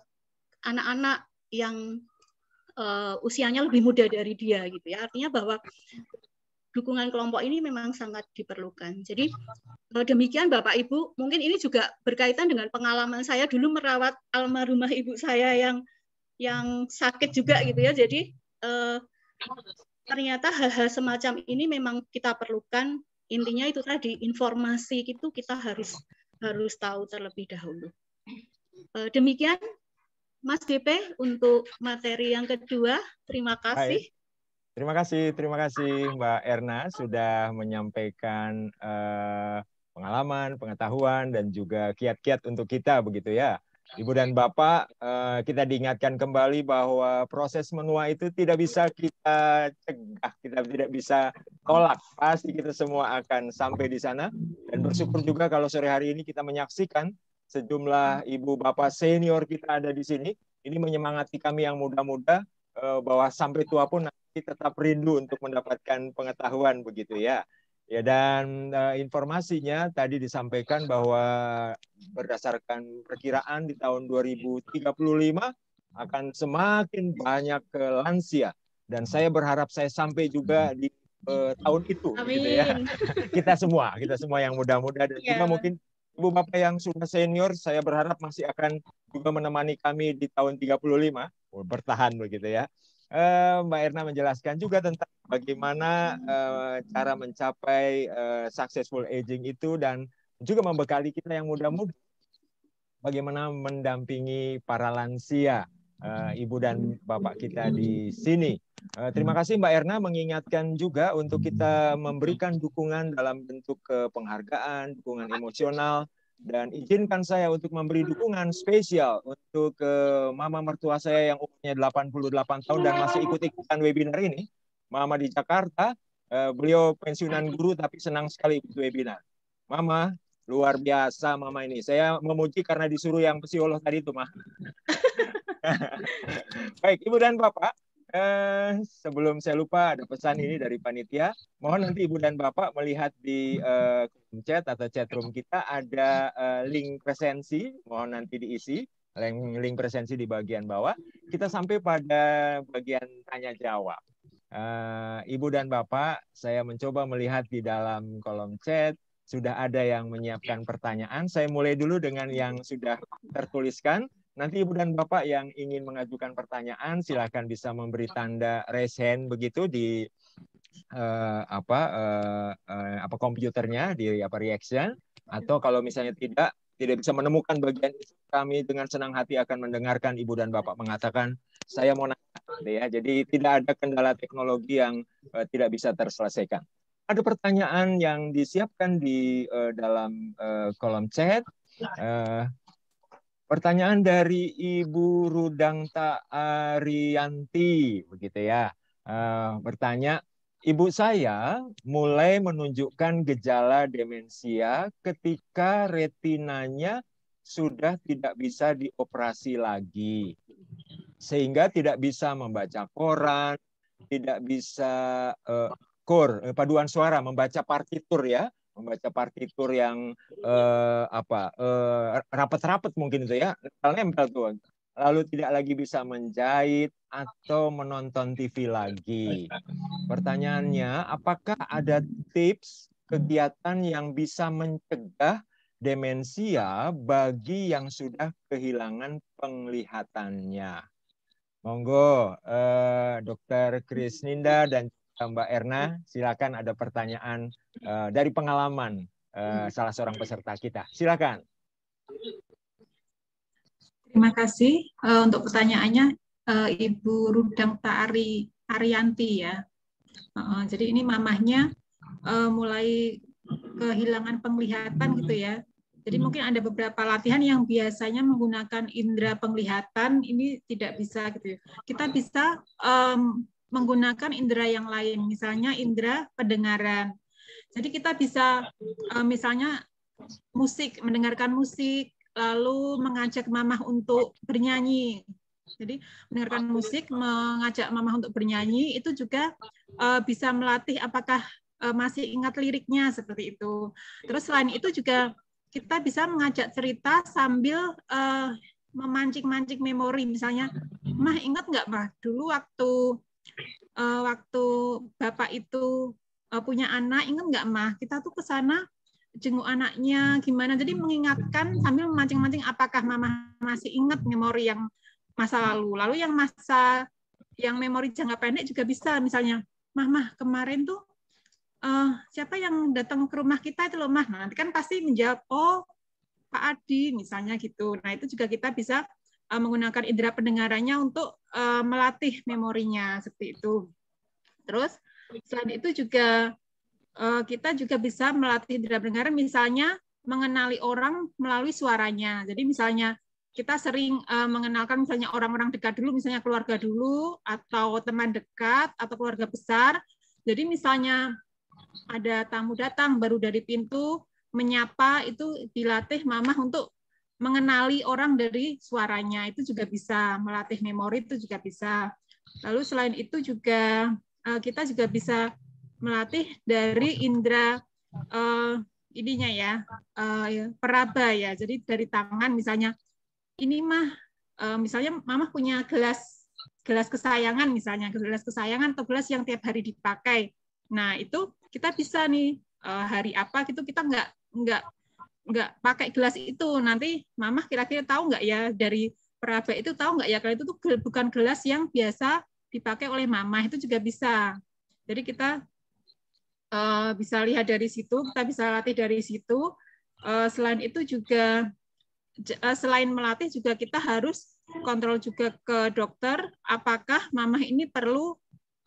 anak-anak yang uh, usianya lebih muda dari dia gitu ya. Artinya bahwa dukungan kelompok ini memang sangat diperlukan. Jadi eh, demikian Bapak Ibu, mungkin ini juga berkaitan dengan pengalaman saya dulu merawat almarhumah ibu saya yang yang sakit juga gitu ya. Jadi uh, ternyata hal-hal semacam ini memang kita perlukan. Intinya itu tadi informasi itu kita harus harus tahu terlebih dahulu. demikian Mas DP untuk materi yang kedua. Terima kasih. Hai. Terima kasih, terima kasih Mbak Erna sudah menyampaikan eh, pengalaman, pengetahuan, dan juga kiat-kiat untuk kita begitu ya. Ibu dan Bapak, eh, kita diingatkan kembali bahwa proses menua itu tidak bisa kita cegah, kita tidak bisa tolak. Pasti kita semua akan sampai di sana. Dan bersyukur juga kalau sore hari ini kita menyaksikan sejumlah hmm. ibu bapak senior kita ada di sini. Ini menyemangati kami yang muda-muda eh, bahwa sampai tua pun nanti tetap rindu untuk mendapatkan pengetahuan begitu ya. Ya dan eh, informasinya tadi disampaikan bahwa berdasarkan perkiraan di tahun 2035 akan semakin banyak ke lansia dan saya berharap saya sampai juga hmm. di uh, tahun itu ya. Amin. gitu (laughs) ya. kita semua, kita semua yang muda-muda dan yeah. juga mungkin Ibu Bapak yang sudah senior, saya berharap masih akan juga menemani kami di tahun 35, oh, bertahan begitu ya. Eh, Mbak Erna menjelaskan juga tentang bagaimana eh, cara mencapai eh, successful aging itu dan juga membekali kita yang muda-muda bagaimana mendampingi para lansia uh, ibu dan bapak kita di sini. Uh, terima kasih Mbak Erna mengingatkan juga untuk kita memberikan dukungan dalam bentuk uh, penghargaan, dukungan emosional, dan izinkan saya untuk memberi dukungan spesial untuk uh, mama mertua saya yang umurnya 88 tahun dan masih ikut-ikutan webinar ini. Mama di Jakarta, uh, beliau pensiunan guru tapi senang sekali ikut webinar. Mama, luar biasa mama ini. Saya memuji karena disuruh yang psikolog tadi itu, Ma. (laughs) (laughs) Baik, Ibu dan Bapak, eh, sebelum saya lupa ada pesan ini dari panitia. Mohon nanti Ibu dan Bapak melihat di eh, chat atau chat room kita ada eh, link presensi, mohon nanti diisi link, link presensi di bagian bawah. Kita sampai pada bagian tanya jawab. Eh, Ibu dan Bapak, saya mencoba melihat di dalam kolom chat sudah ada yang menyiapkan pertanyaan. Saya mulai dulu dengan yang sudah tertuliskan. Nanti Ibu dan Bapak yang ingin mengajukan pertanyaan silahkan bisa memberi tanda raise begitu di uh, apa uh, uh, apa komputernya di apa reaction atau kalau misalnya tidak tidak bisa menemukan bagian itu kami dengan senang hati akan mendengarkan Ibu dan Bapak mengatakan saya mau nanya gitu ya. Jadi tidak ada kendala teknologi yang uh, tidak bisa terselesaikan ada pertanyaan yang disiapkan di uh, dalam uh, kolom chat. Uh, Pertanyaan dari Ibu Rudangta Arianti, begitu ya. Uh, bertanya, ibu saya mulai menunjukkan gejala demensia ketika retinanya sudah tidak bisa dioperasi lagi. Sehingga tidak bisa membaca koran, tidak bisa uh, kor, eh, paduan suara, membaca partitur ya, membaca partitur yang uh, apa rapat eh, rapat-rapat mungkin itu ya nempel tuh lalu tidak lagi bisa menjahit atau menonton TV lagi. Pertanyaannya, apakah ada tips kegiatan yang bisa mencegah demensia bagi yang sudah kehilangan penglihatannya? Monggo, eh, Dokter Kris Ninda dan Eh, Mbak Erna, hmm. silakan ada pertanyaan uh, dari pengalaman uh, salah seorang peserta kita. Silakan. Terima kasih uh, untuk pertanyaannya uh, Ibu Rudang Taari Arianti ya. Uh, jadi ini mamahnya uh, mulai kehilangan penglihatan gitu ya. Jadi hmm. mungkin ada beberapa latihan yang biasanya menggunakan indera penglihatan ini tidak bisa gitu. Ya. Kita bisa um, menggunakan indera yang lain, misalnya indera pendengaran. Jadi kita bisa eh, misalnya musik, mendengarkan musik, lalu mengajak mamah untuk bernyanyi. Jadi mendengarkan musik, mengajak mamah untuk bernyanyi itu juga eh, bisa melatih apakah eh, masih ingat liriknya seperti itu. Terus selain itu juga kita bisa mengajak cerita sambil memancing-mancing memori. Misalnya, mah ingat nggak mah dulu waktu uh, waktu bapak itu uh, punya anak, ingat nggak mah kita tuh ke sana jenguk anaknya gimana. Jadi mengingatkan sambil memancing-mancing apakah mama masih ingat memori yang masa lalu. Lalu yang masa yang memori jangka pendek juga bisa misalnya, mah mah kemarin tuh uh, siapa yang datang ke rumah kita itu loh mah. nanti kan pasti menjawab, oh Pak Adi misalnya gitu. Nah itu juga kita bisa uh, menggunakan indera pendengarannya untuk uh, melatih memorinya seperti itu. Terus selain itu juga uh, kita juga bisa melatih indera pendengaran misalnya mengenali orang melalui suaranya. Jadi misalnya kita sering uh, mengenalkan misalnya orang-orang dekat dulu, misalnya keluarga dulu, atau teman dekat, atau keluarga besar. Jadi misalnya ada tamu datang baru dari pintu, menyapa itu dilatih mamah untuk mengenali orang dari suaranya itu juga bisa melatih memori itu juga bisa lalu selain itu juga eh, kita juga bisa melatih dari indera uh, ininya ya uh, peraba ya jadi dari tangan misalnya ini mah uh, misalnya mama punya gelas gelas kesayangan misalnya gelas kesayangan atau gelas yang tiap hari dipakai nah itu kita bisa nih uh, hari apa gitu kita nggak nggak nggak pakai gelas itu nanti mama kira-kira tahu nggak ya dari perabak itu tahu nggak ya kalau itu tuh bukan gelas yang biasa dipakai oleh mama itu juga bisa jadi kita uh, bisa lihat dari situ kita bisa latih dari situ uh, selain itu juga uh, selain melatih juga kita harus kontrol juga ke dokter apakah mama ini perlu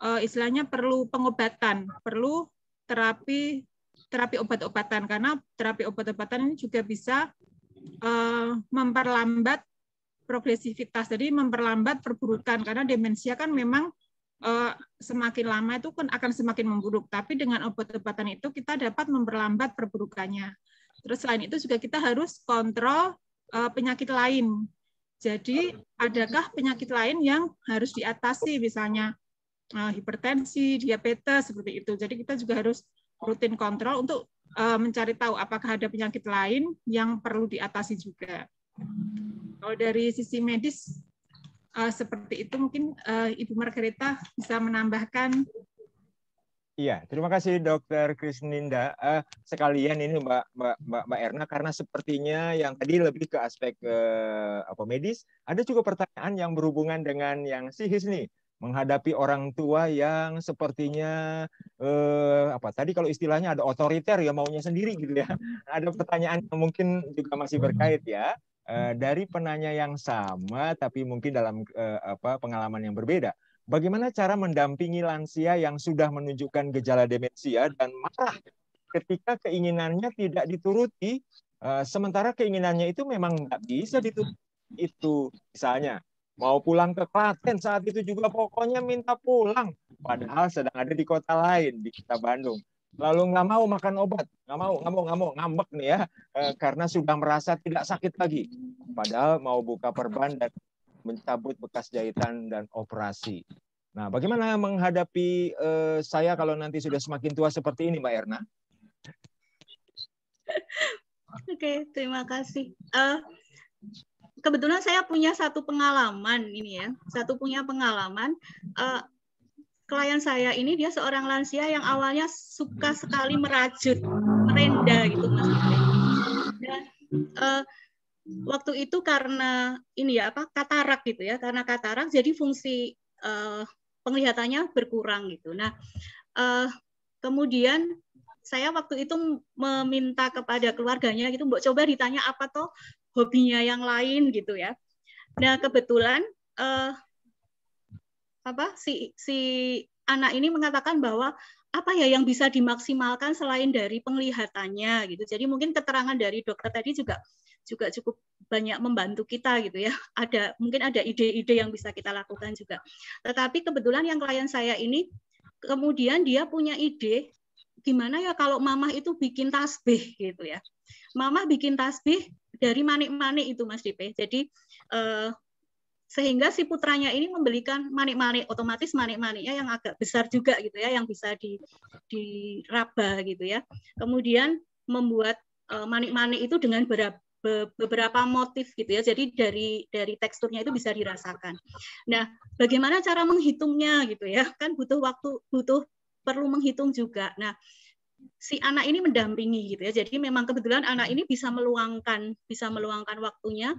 uh, istilahnya perlu pengobatan perlu terapi terapi obat-obatan karena terapi obat-obatan ini juga bisa uh, memperlambat progresivitas, jadi memperlambat perburukan karena demensia kan memang uh, semakin lama itu kan akan semakin memburuk. Tapi dengan obat-obatan itu kita dapat memperlambat perburukannya. Terus selain itu juga kita harus kontrol uh, penyakit lain. Jadi adakah penyakit lain yang harus diatasi misalnya hipertensi, diabetes seperti itu. Jadi kita juga harus rutin kontrol untuk uh, mencari tahu apakah ada penyakit lain yang perlu diatasi juga. Kalau dari sisi medis uh, seperti itu mungkin uh, Ibu Margareta bisa menambahkan Iya, terima kasih Dokter Krisninda. Uh, sekalian ini Mbak Mbak Mbak, Mbak Erna karena sepertinya yang tadi lebih ke aspek uh, apa medis, ada juga pertanyaan yang berhubungan dengan yang sihis nih menghadapi orang tua yang sepertinya eh, apa tadi kalau istilahnya ada otoriter ya maunya sendiri gitu ya. (laughs) Ada pertanyaan yang mungkin juga masih hmm. berkait ya eh, hmm. dari penanya yang sama tapi mungkin dalam eh, apa pengalaman yang berbeda. Bagaimana cara mendampingi lansia yang sudah menunjukkan gejala demensia dan marah ketika keinginannya tidak dituruti eh, sementara keinginannya itu memang nggak bisa dituruti itu misalnya Mau pulang ke Klaten saat itu juga pokoknya minta pulang. Padahal sedang ada di kota lain, di kita Bandung. Lalu nggak mau makan obat, nggak mau, nggak mau, nggak mau, ngambek nih ya, e, karena sudah merasa tidak sakit lagi. Padahal mau buka perban dan mencabut bekas jahitan dan operasi. Nah, bagaimana menghadapi e, saya kalau nanti sudah semakin tua seperti ini, Mbak Erna? (laughs) Oke, okay, terima kasih. Uh, kebetulan saya punya satu pengalaman ini ya, satu punya pengalaman uh, klien saya ini dia seorang lansia yang awalnya suka sekali merajut, merenda gitu mas. Dan uh, waktu itu karena ini ya apa katarak gitu ya, karena katarak jadi fungsi uh, penglihatannya berkurang gitu. Nah uh, kemudian saya waktu itu meminta kepada keluarganya gitu, mbok coba ditanya apa toh hobinya yang lain gitu ya. Nah kebetulan uh, apa si si anak ini mengatakan bahwa apa ya yang bisa dimaksimalkan selain dari penglihatannya gitu. Jadi mungkin keterangan dari dokter tadi juga juga cukup banyak membantu kita gitu ya. (laughs) Ada mungkin ada ide-ide yang bisa kita lakukan juga. Tetapi kebetulan yang klien saya ini kemudian dia punya ide gimana ya kalau mamah itu bikin tasbih gitu ya. Mamah bikin tasbih dari manik-manik itu Mas DP. Jadi eh, sehingga si putranya ini membelikan manik-manik otomatis manik-maniknya yang agak besar juga gitu ya yang bisa di diraba gitu ya. Kemudian membuat eh, manik-manik itu dengan berapa beberapa motif gitu ya. Jadi dari dari teksturnya itu bisa dirasakan. Nah, bagaimana cara menghitungnya gitu ya? Kan butuh waktu, butuh perlu menghitung juga. Nah, si anak ini mendampingi gitu ya. Jadi memang kebetulan anak hmm. ini bisa meluangkan bisa meluangkan waktunya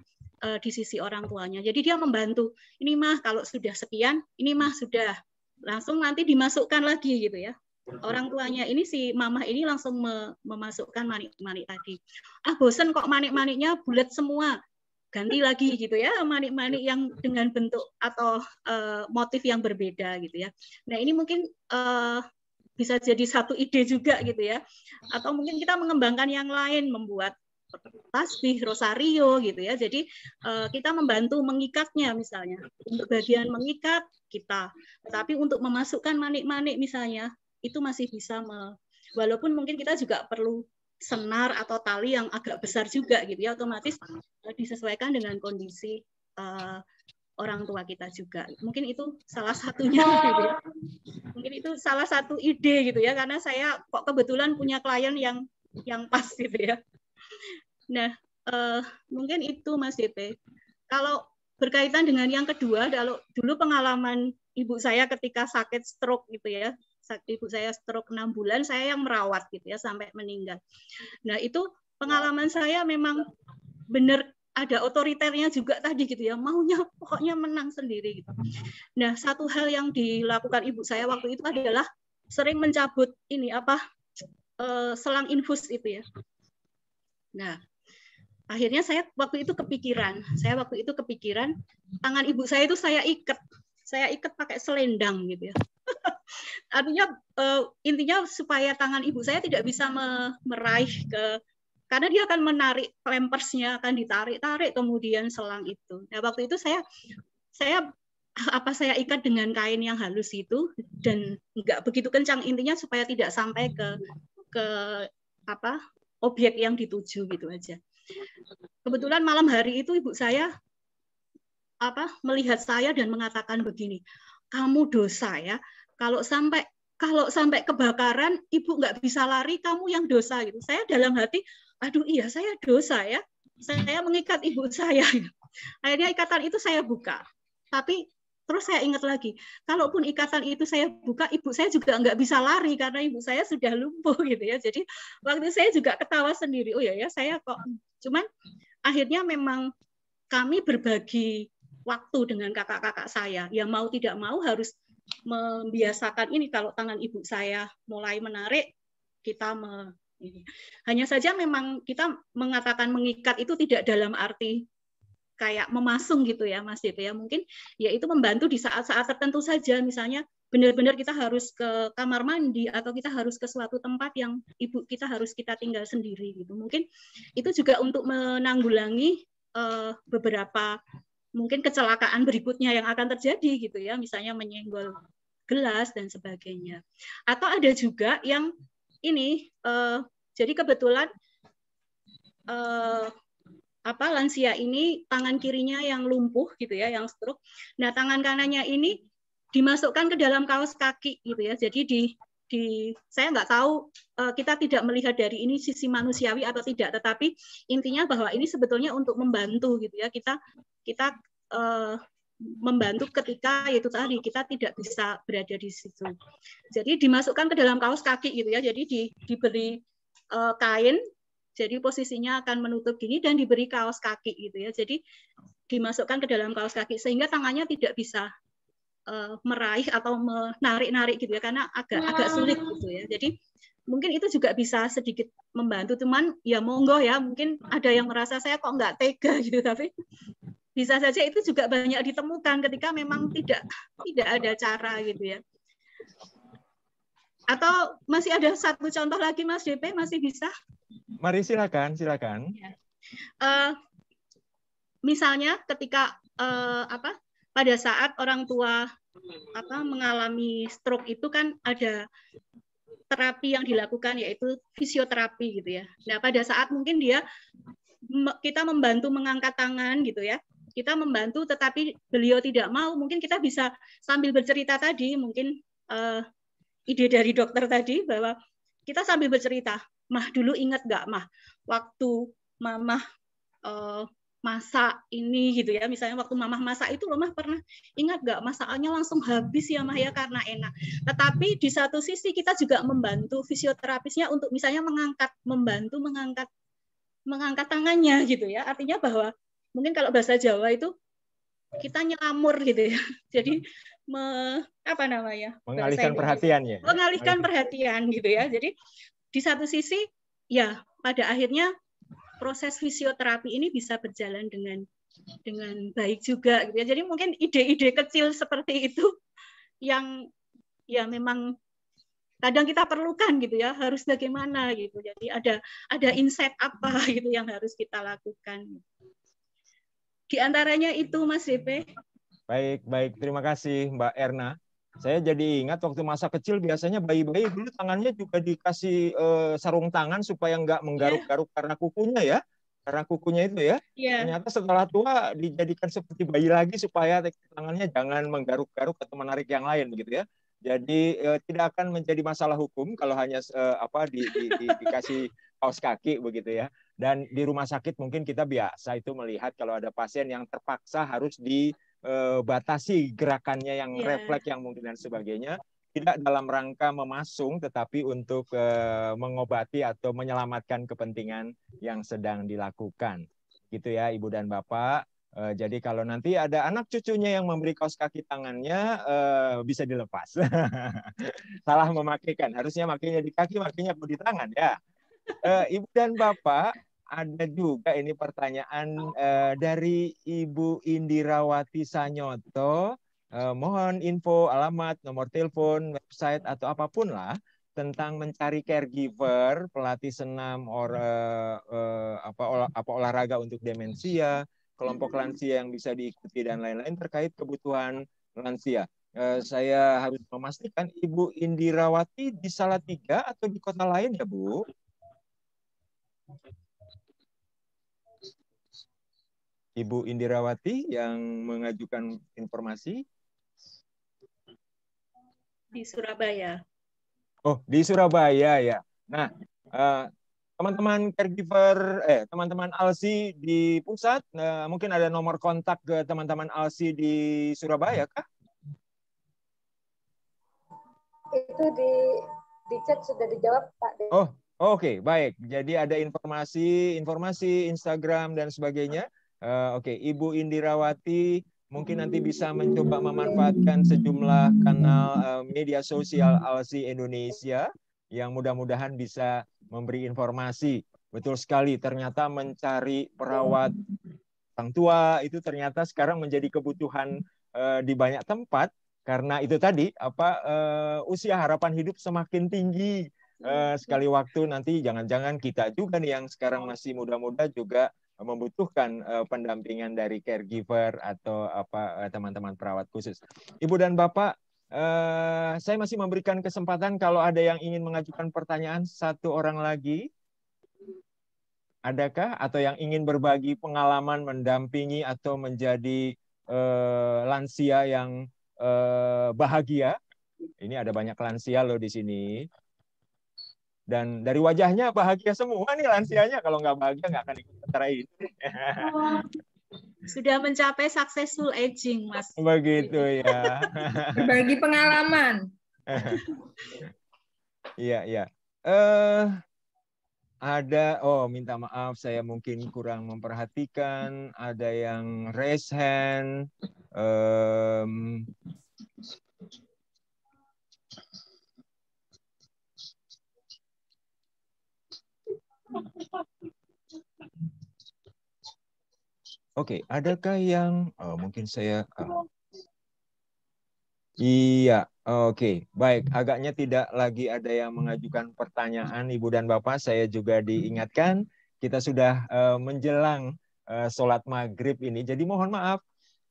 uh, di sisi orang tuanya. Jadi dia membantu. Ini mah kalau sudah sekian, ini mah sudah langsung nanti dimasukkan lagi gitu ya. Orang tuanya ini si mamah ini langsung me memasukkan manik-manik tadi. Ah bosen kok manik-maniknya bulat semua. Ganti lagi gitu ya manik-manik yang dengan bentuk atau uh, motif yang berbeda gitu ya. Nah ini mungkin uh, bisa jadi satu ide juga gitu ya. Atau mungkin kita mengembangkan yang lain, membuat tasbih, rosario gitu ya. Jadi eh, kita membantu mengikatnya misalnya. Untuk bagian mengikat kita, tetapi untuk memasukkan manik-manik misalnya itu masih bisa me, walaupun mungkin kita juga perlu senar atau tali yang agak besar juga gitu ya otomatis eh, disesuaikan dengan kondisi eh, orang tua kita juga. Mungkin itu salah satunya (laughs) gitu ya. Mungkin itu salah satu ide gitu ya karena saya kok kebetulan punya klien yang yang pas gitu ya. Nah, uh, mungkin itu Mas DP. Kalau berkaitan dengan yang kedua, kalau dulu pengalaman ibu saya ketika sakit stroke gitu ya, ibu saya stroke enam bulan, saya yang merawat gitu ya sampai meninggal. Nah itu pengalaman saya memang benar ada otoriternya juga tadi gitu ya maunya pokoknya menang sendiri gitu. Nah satu hal yang dilakukan ibu saya waktu itu adalah sering mencabut ini apa eh, selang infus itu ya. Nah akhirnya saya waktu itu kepikiran saya waktu itu kepikiran tangan ibu saya itu saya ikat saya ikat pakai selendang gitu ya (laughs) artinya eh, intinya supaya tangan ibu saya tidak bisa meraih ke karena dia akan menarik pampersnya akan ditarik-tarik kemudian selang itu. Nah waktu itu saya saya apa saya ikat dengan kain yang halus itu dan nggak begitu kencang intinya supaya tidak sampai ke ke apa objek yang dituju gitu aja. Kebetulan malam hari itu ibu saya apa melihat saya dan mengatakan begini, kamu dosa ya. Kalau sampai kalau sampai kebakaran ibu nggak bisa lari, kamu yang dosa gitu. Saya dalam hati aduh iya saya dosa ya, saya mengikat ibu saya. Akhirnya ikatan itu saya buka. Tapi terus saya ingat lagi, kalaupun ikatan itu saya buka, ibu saya juga nggak bisa lari karena ibu saya sudah lumpuh (laughs) gitu ya. Jadi waktu saya juga ketawa sendiri, oh ya ya saya kok. Cuman akhirnya memang kami berbagi waktu dengan kakak-kakak saya. Ya mau tidak mau harus membiasakan ini kalau tangan ibu saya mulai menarik, kita hanya saja memang kita mengatakan mengikat itu tidak dalam arti kayak memasung gitu ya Mas Dito ya mungkin ya itu membantu di saat-saat tertentu saja misalnya benar-benar kita harus ke kamar mandi atau kita harus ke suatu tempat yang ibu kita harus kita tinggal sendiri gitu mungkin itu juga untuk menanggulangi uh, beberapa mungkin kecelakaan berikutnya yang akan terjadi gitu ya misalnya menyenggol gelas dan sebagainya atau ada juga yang ini uh, jadi kebetulan uh, apa lansia ini tangan kirinya yang lumpuh gitu ya, yang stroke. Nah, tangan kanannya ini dimasukkan ke dalam kaos kaki gitu ya. Jadi di di saya nggak tahu eh, kita tidak melihat dari ini sisi manusiawi atau tidak, tetapi intinya bahwa ini sebetulnya untuk membantu gitu ya. Kita kita uh, membantu ketika yaitu tadi kita tidak bisa berada di situ. Jadi dimasukkan ke dalam kaos kaki gitu ya. Jadi di, diberi uh, kain, jadi posisinya akan menutup gini dan diberi kaos kaki gitu ya. Jadi dimasukkan ke dalam kaos kaki sehingga tangannya tidak bisa uh, meraih atau menarik-narik gitu ya karena agak agak sulit gitu ya. Jadi mungkin itu juga bisa sedikit membantu Teman, ya monggo ya mungkin ada yang merasa saya kok nggak tega gitu tapi bisa saja itu juga banyak ditemukan ketika memang tidak tidak ada cara gitu ya. Atau masih ada satu contoh lagi Mas DP masih bisa? Mari silakan, silakan. Ya. Uh, misalnya ketika uh, apa pada saat orang tua apa mengalami stroke itu kan ada terapi yang dilakukan yaitu fisioterapi gitu ya. Nah, pada saat mungkin dia kita membantu mengangkat tangan gitu ya kita membantu tetapi beliau tidak mau, mungkin kita bisa sambil bercerita tadi, mungkin uh, ide dari dokter tadi bahwa kita sambil bercerita, mah dulu ingat gak mah waktu mama uh, eh, masak ini gitu ya misalnya waktu mama masa itu loh mah pernah ingat gak masalahnya langsung habis ya mah ya karena enak tetapi di satu sisi kita juga membantu fisioterapisnya untuk misalnya mengangkat membantu mengangkat mengangkat tangannya gitu ya artinya bahwa mungkin kalau bahasa Jawa itu kita nyelamur gitu ya. (laughs) Jadi hmm. me, apa namanya? Mengalihkan perhatian ya. Mengalihkan perhatian gitu ya. Jadi di satu sisi ya pada akhirnya proses fisioterapi ini bisa berjalan dengan dengan baik juga gitu ya. Jadi mungkin ide-ide kecil seperti itu yang ya memang kadang kita perlukan gitu ya harus bagaimana gitu jadi ada ada insight apa gitu yang harus kita lakukan di antaranya itu Mas DP. Baik, baik. Terima kasih Mbak Erna. Saya jadi ingat waktu masa kecil biasanya bayi-bayi dulu tangannya juga dikasih eh, sarung tangan supaya nggak iya. menggaruk-garuk yeah. karena kukunya ya karena kukunya itu ya. Yeah. Ternyata setelah tua dijadikan seperti bayi lagi supaya tangannya jangan menggaruk-garuk atau menarik yang lain begitu ya. Jadi eh, tidak akan menjadi masalah hukum kalau hanya eh, apa di, di, di, dikasih kaos kaki begitu ya. Dan di rumah sakit mungkin kita biasa itu melihat kalau ada pasien yang terpaksa harus dibatasi eh, gerakannya yang yeah. refleks yang mungkin dan sebagainya tidak dalam rangka memasung tetapi untuk eh, mengobati atau menyelamatkan kepentingan yang sedang dilakukan. Gitu ya Ibu dan Bapak. Eh, jadi kalau nanti ada anak cucunya yang memberi kaos kaki tangannya bisa dilepas. (laughs) Salah memakaikan. Harusnya makainya di kaki, makainya di tangan ya uh, Ibu dan Bapak, ada juga ini pertanyaan uh, dari Ibu Indirawati Sanyoto. Uh, mohon info, alamat, nomor telepon, website, atau apapun lah tentang mencari caregiver, pelatih senam, or, uh, uh, apa, olah, apa olahraga untuk demensia, kelompok lansia yang bisa diikuti, dan lain-lain terkait kebutuhan lansia. Uh, saya harus memastikan Ibu Indirawati di Salatiga atau di kota lain ya, Bu? Ibu Indirawati yang mengajukan informasi di Surabaya. Oh, di Surabaya ya. Nah, eh, teman-teman uh, caregiver, eh teman-teman Alsi di pusat, uh, mungkin ada nomor kontak ke teman-teman Alsi di Surabaya kah? Itu di di chat sudah dijawab Pak. Oh, Oke, okay, baik. Jadi ada informasi, informasi Instagram dan sebagainya. Uh, Oke, okay. Ibu Indirawati mungkin nanti bisa mencoba memanfaatkan sejumlah kanal uh, media sosial Alsi Indonesia yang mudah-mudahan bisa memberi informasi. Betul sekali, ternyata mencari perawat orang tua itu ternyata sekarang menjadi kebutuhan uh, di banyak tempat karena itu tadi apa uh, usia harapan hidup semakin tinggi Eh, sekali waktu nanti jangan-jangan kita juga nih yang sekarang masih muda-muda juga membutuhkan uh, pendampingan dari caregiver atau apa eh, teman-teman perawat khusus. Ibu dan Bapak, uh, saya masih memberikan kesempatan kalau ada yang ingin mengajukan pertanyaan satu orang lagi. Adakah atau yang ingin berbagi pengalaman mendampingi atau menjadi uh, lansia yang uh, bahagia? Ini ada banyak lansia loh di sini dan dari wajahnya bahagia semua nih lansianya kalau nggak bahagia nggak akan ikut acara ini oh, sudah mencapai successful aging mas begitu ya berbagi pengalaman (laughs) iya iya uh, ada oh minta maaf saya mungkin kurang memperhatikan ada yang raise hand um, Oke, okay, adakah yang oh, mungkin saya uh, Iya, oke, okay. baik. Agaknya tidak lagi ada yang mengajukan pertanyaan, Ibu dan Bapak. Saya juga diingatkan, kita sudah uh, menjelang uh, sholat maghrib ini. Jadi mohon maaf,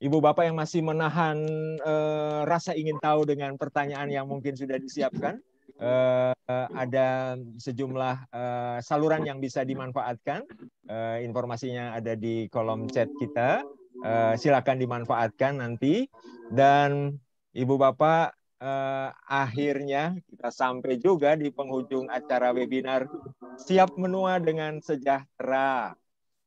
Ibu Bapak yang masih menahan uh, rasa ingin tahu dengan pertanyaan yang mungkin sudah disiapkan uh, ada sejumlah uh, saluran yang bisa dimanfaatkan. Uh, informasinya ada di kolom chat kita. Uh, silakan dimanfaatkan nanti. Dan Ibu Bapak uh, akhirnya kita sampai juga di penghujung acara webinar siap menua dengan sejahtera.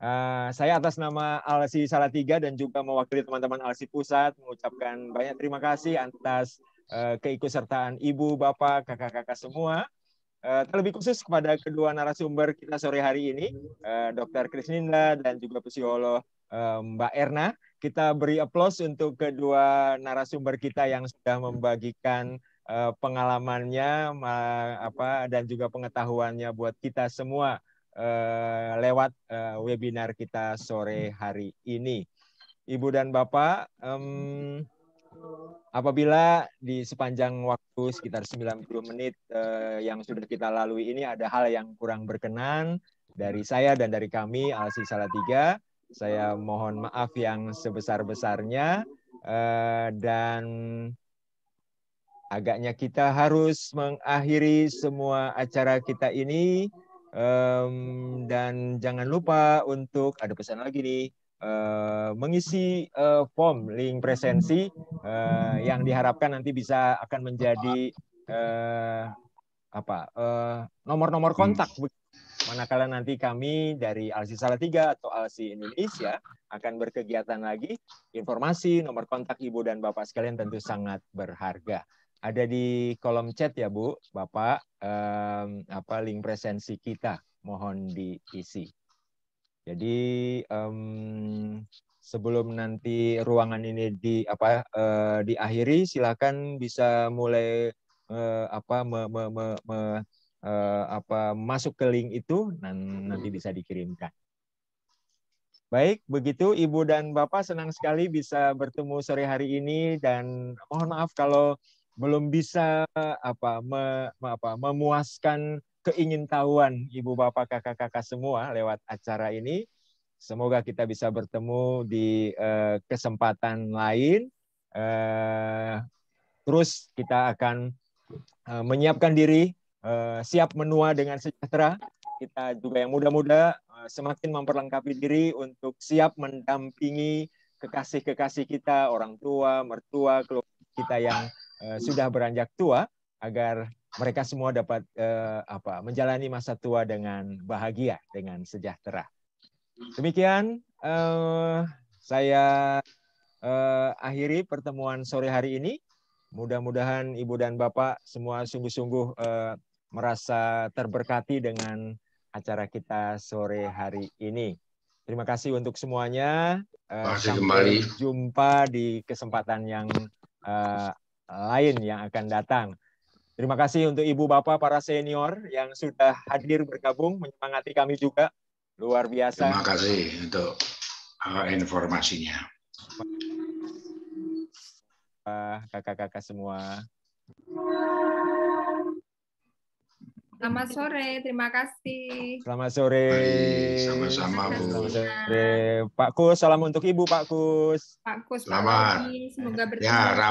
Uh, saya atas nama Alsi Salatiga dan juga mewakili teman-teman Alsi Pusat mengucapkan banyak terima kasih atas Eh, keikutsertaan ibu, bapak, kakak-kakak semua. Eh, Terlebih khusus kepada kedua narasumber kita sore hari ini, eh, Dr. Krisninda dan juga psikolog Mbak Erna. Kita beri aplaus untuk kedua narasumber kita yang sudah membagikan pengalamannya apa dan juga pengetahuannya buat kita semua lewat webinar kita sore hari ini. Ibu dan Bapak, Apabila di sepanjang waktu sekitar 90 menit eh, yang sudah kita lalui ini ada hal yang kurang berkenan dari saya dan dari kami Alsi Salatiga, saya mohon maaf yang sebesar-besarnya eh, dan agaknya kita harus mengakhiri semua acara kita ini eh, dan jangan lupa untuk ada pesan lagi nih Eh, mengisi uh, form link presensi uh, yang diharapkan nanti bisa akan menjadi uh, apa nomor nomor-nomor kontak hmm. manakala nanti kami dari Alsi Salatiga atau Alsi Indonesia akan berkegiatan lagi informasi nomor kontak ibu dan bapak sekalian tentu sangat berharga ada di kolom chat ya Bu Bapak um, apa link presensi kita mohon diisi jadi um, sebelum nanti ruangan ini di apa uh, diakhiri, silakan bisa mulai uh, apa me, me, me, me, uh, apa masuk ke link itu dan nanti hmm. bisa dikirimkan. Baik, begitu Ibu dan Bapak senang sekali bisa bertemu sore hari ini dan mohon maaf kalau belum bisa apa, me, apa memuaskan keingintahuan ibu bapak kakak-kakak semua lewat acara ini. Semoga kita bisa bertemu di uh, kesempatan lain. Uh, terus kita akan uh, menyiapkan diri uh, siap menua dengan sejahtera. Kita juga yang muda-muda uh, semakin memperlengkapi diri untuk siap mendampingi kekasih-kekasih kita, orang tua, mertua, keluarga kita yang uh, sudah beranjak tua agar mereka semua dapat uh, apa menjalani masa tua dengan bahagia dengan sejahtera demikian uh, saya uh, akhiri pertemuan sore hari ini mudah-mudahan ibu dan bapak semua sungguh-sungguh uh, merasa terberkati dengan acara kita sore hari ini terima kasih untuk semuanya uh, sampai jumpa di kesempatan yang uh, lain yang akan datang Terima kasih untuk Ibu Bapak para senior yang sudah hadir bergabung menyemangati kami juga. Luar biasa. Terima kasih untuk uh, informasinya. Kakak-kakak semua. Selamat sore, terima kasih. Selamat sore. Sama-sama, Bu. Selamat Pak Kus, salam untuk Ibu, Pak Kus. Pak Kus, Selamat. Pak Kus. Semoga ya, bertemu.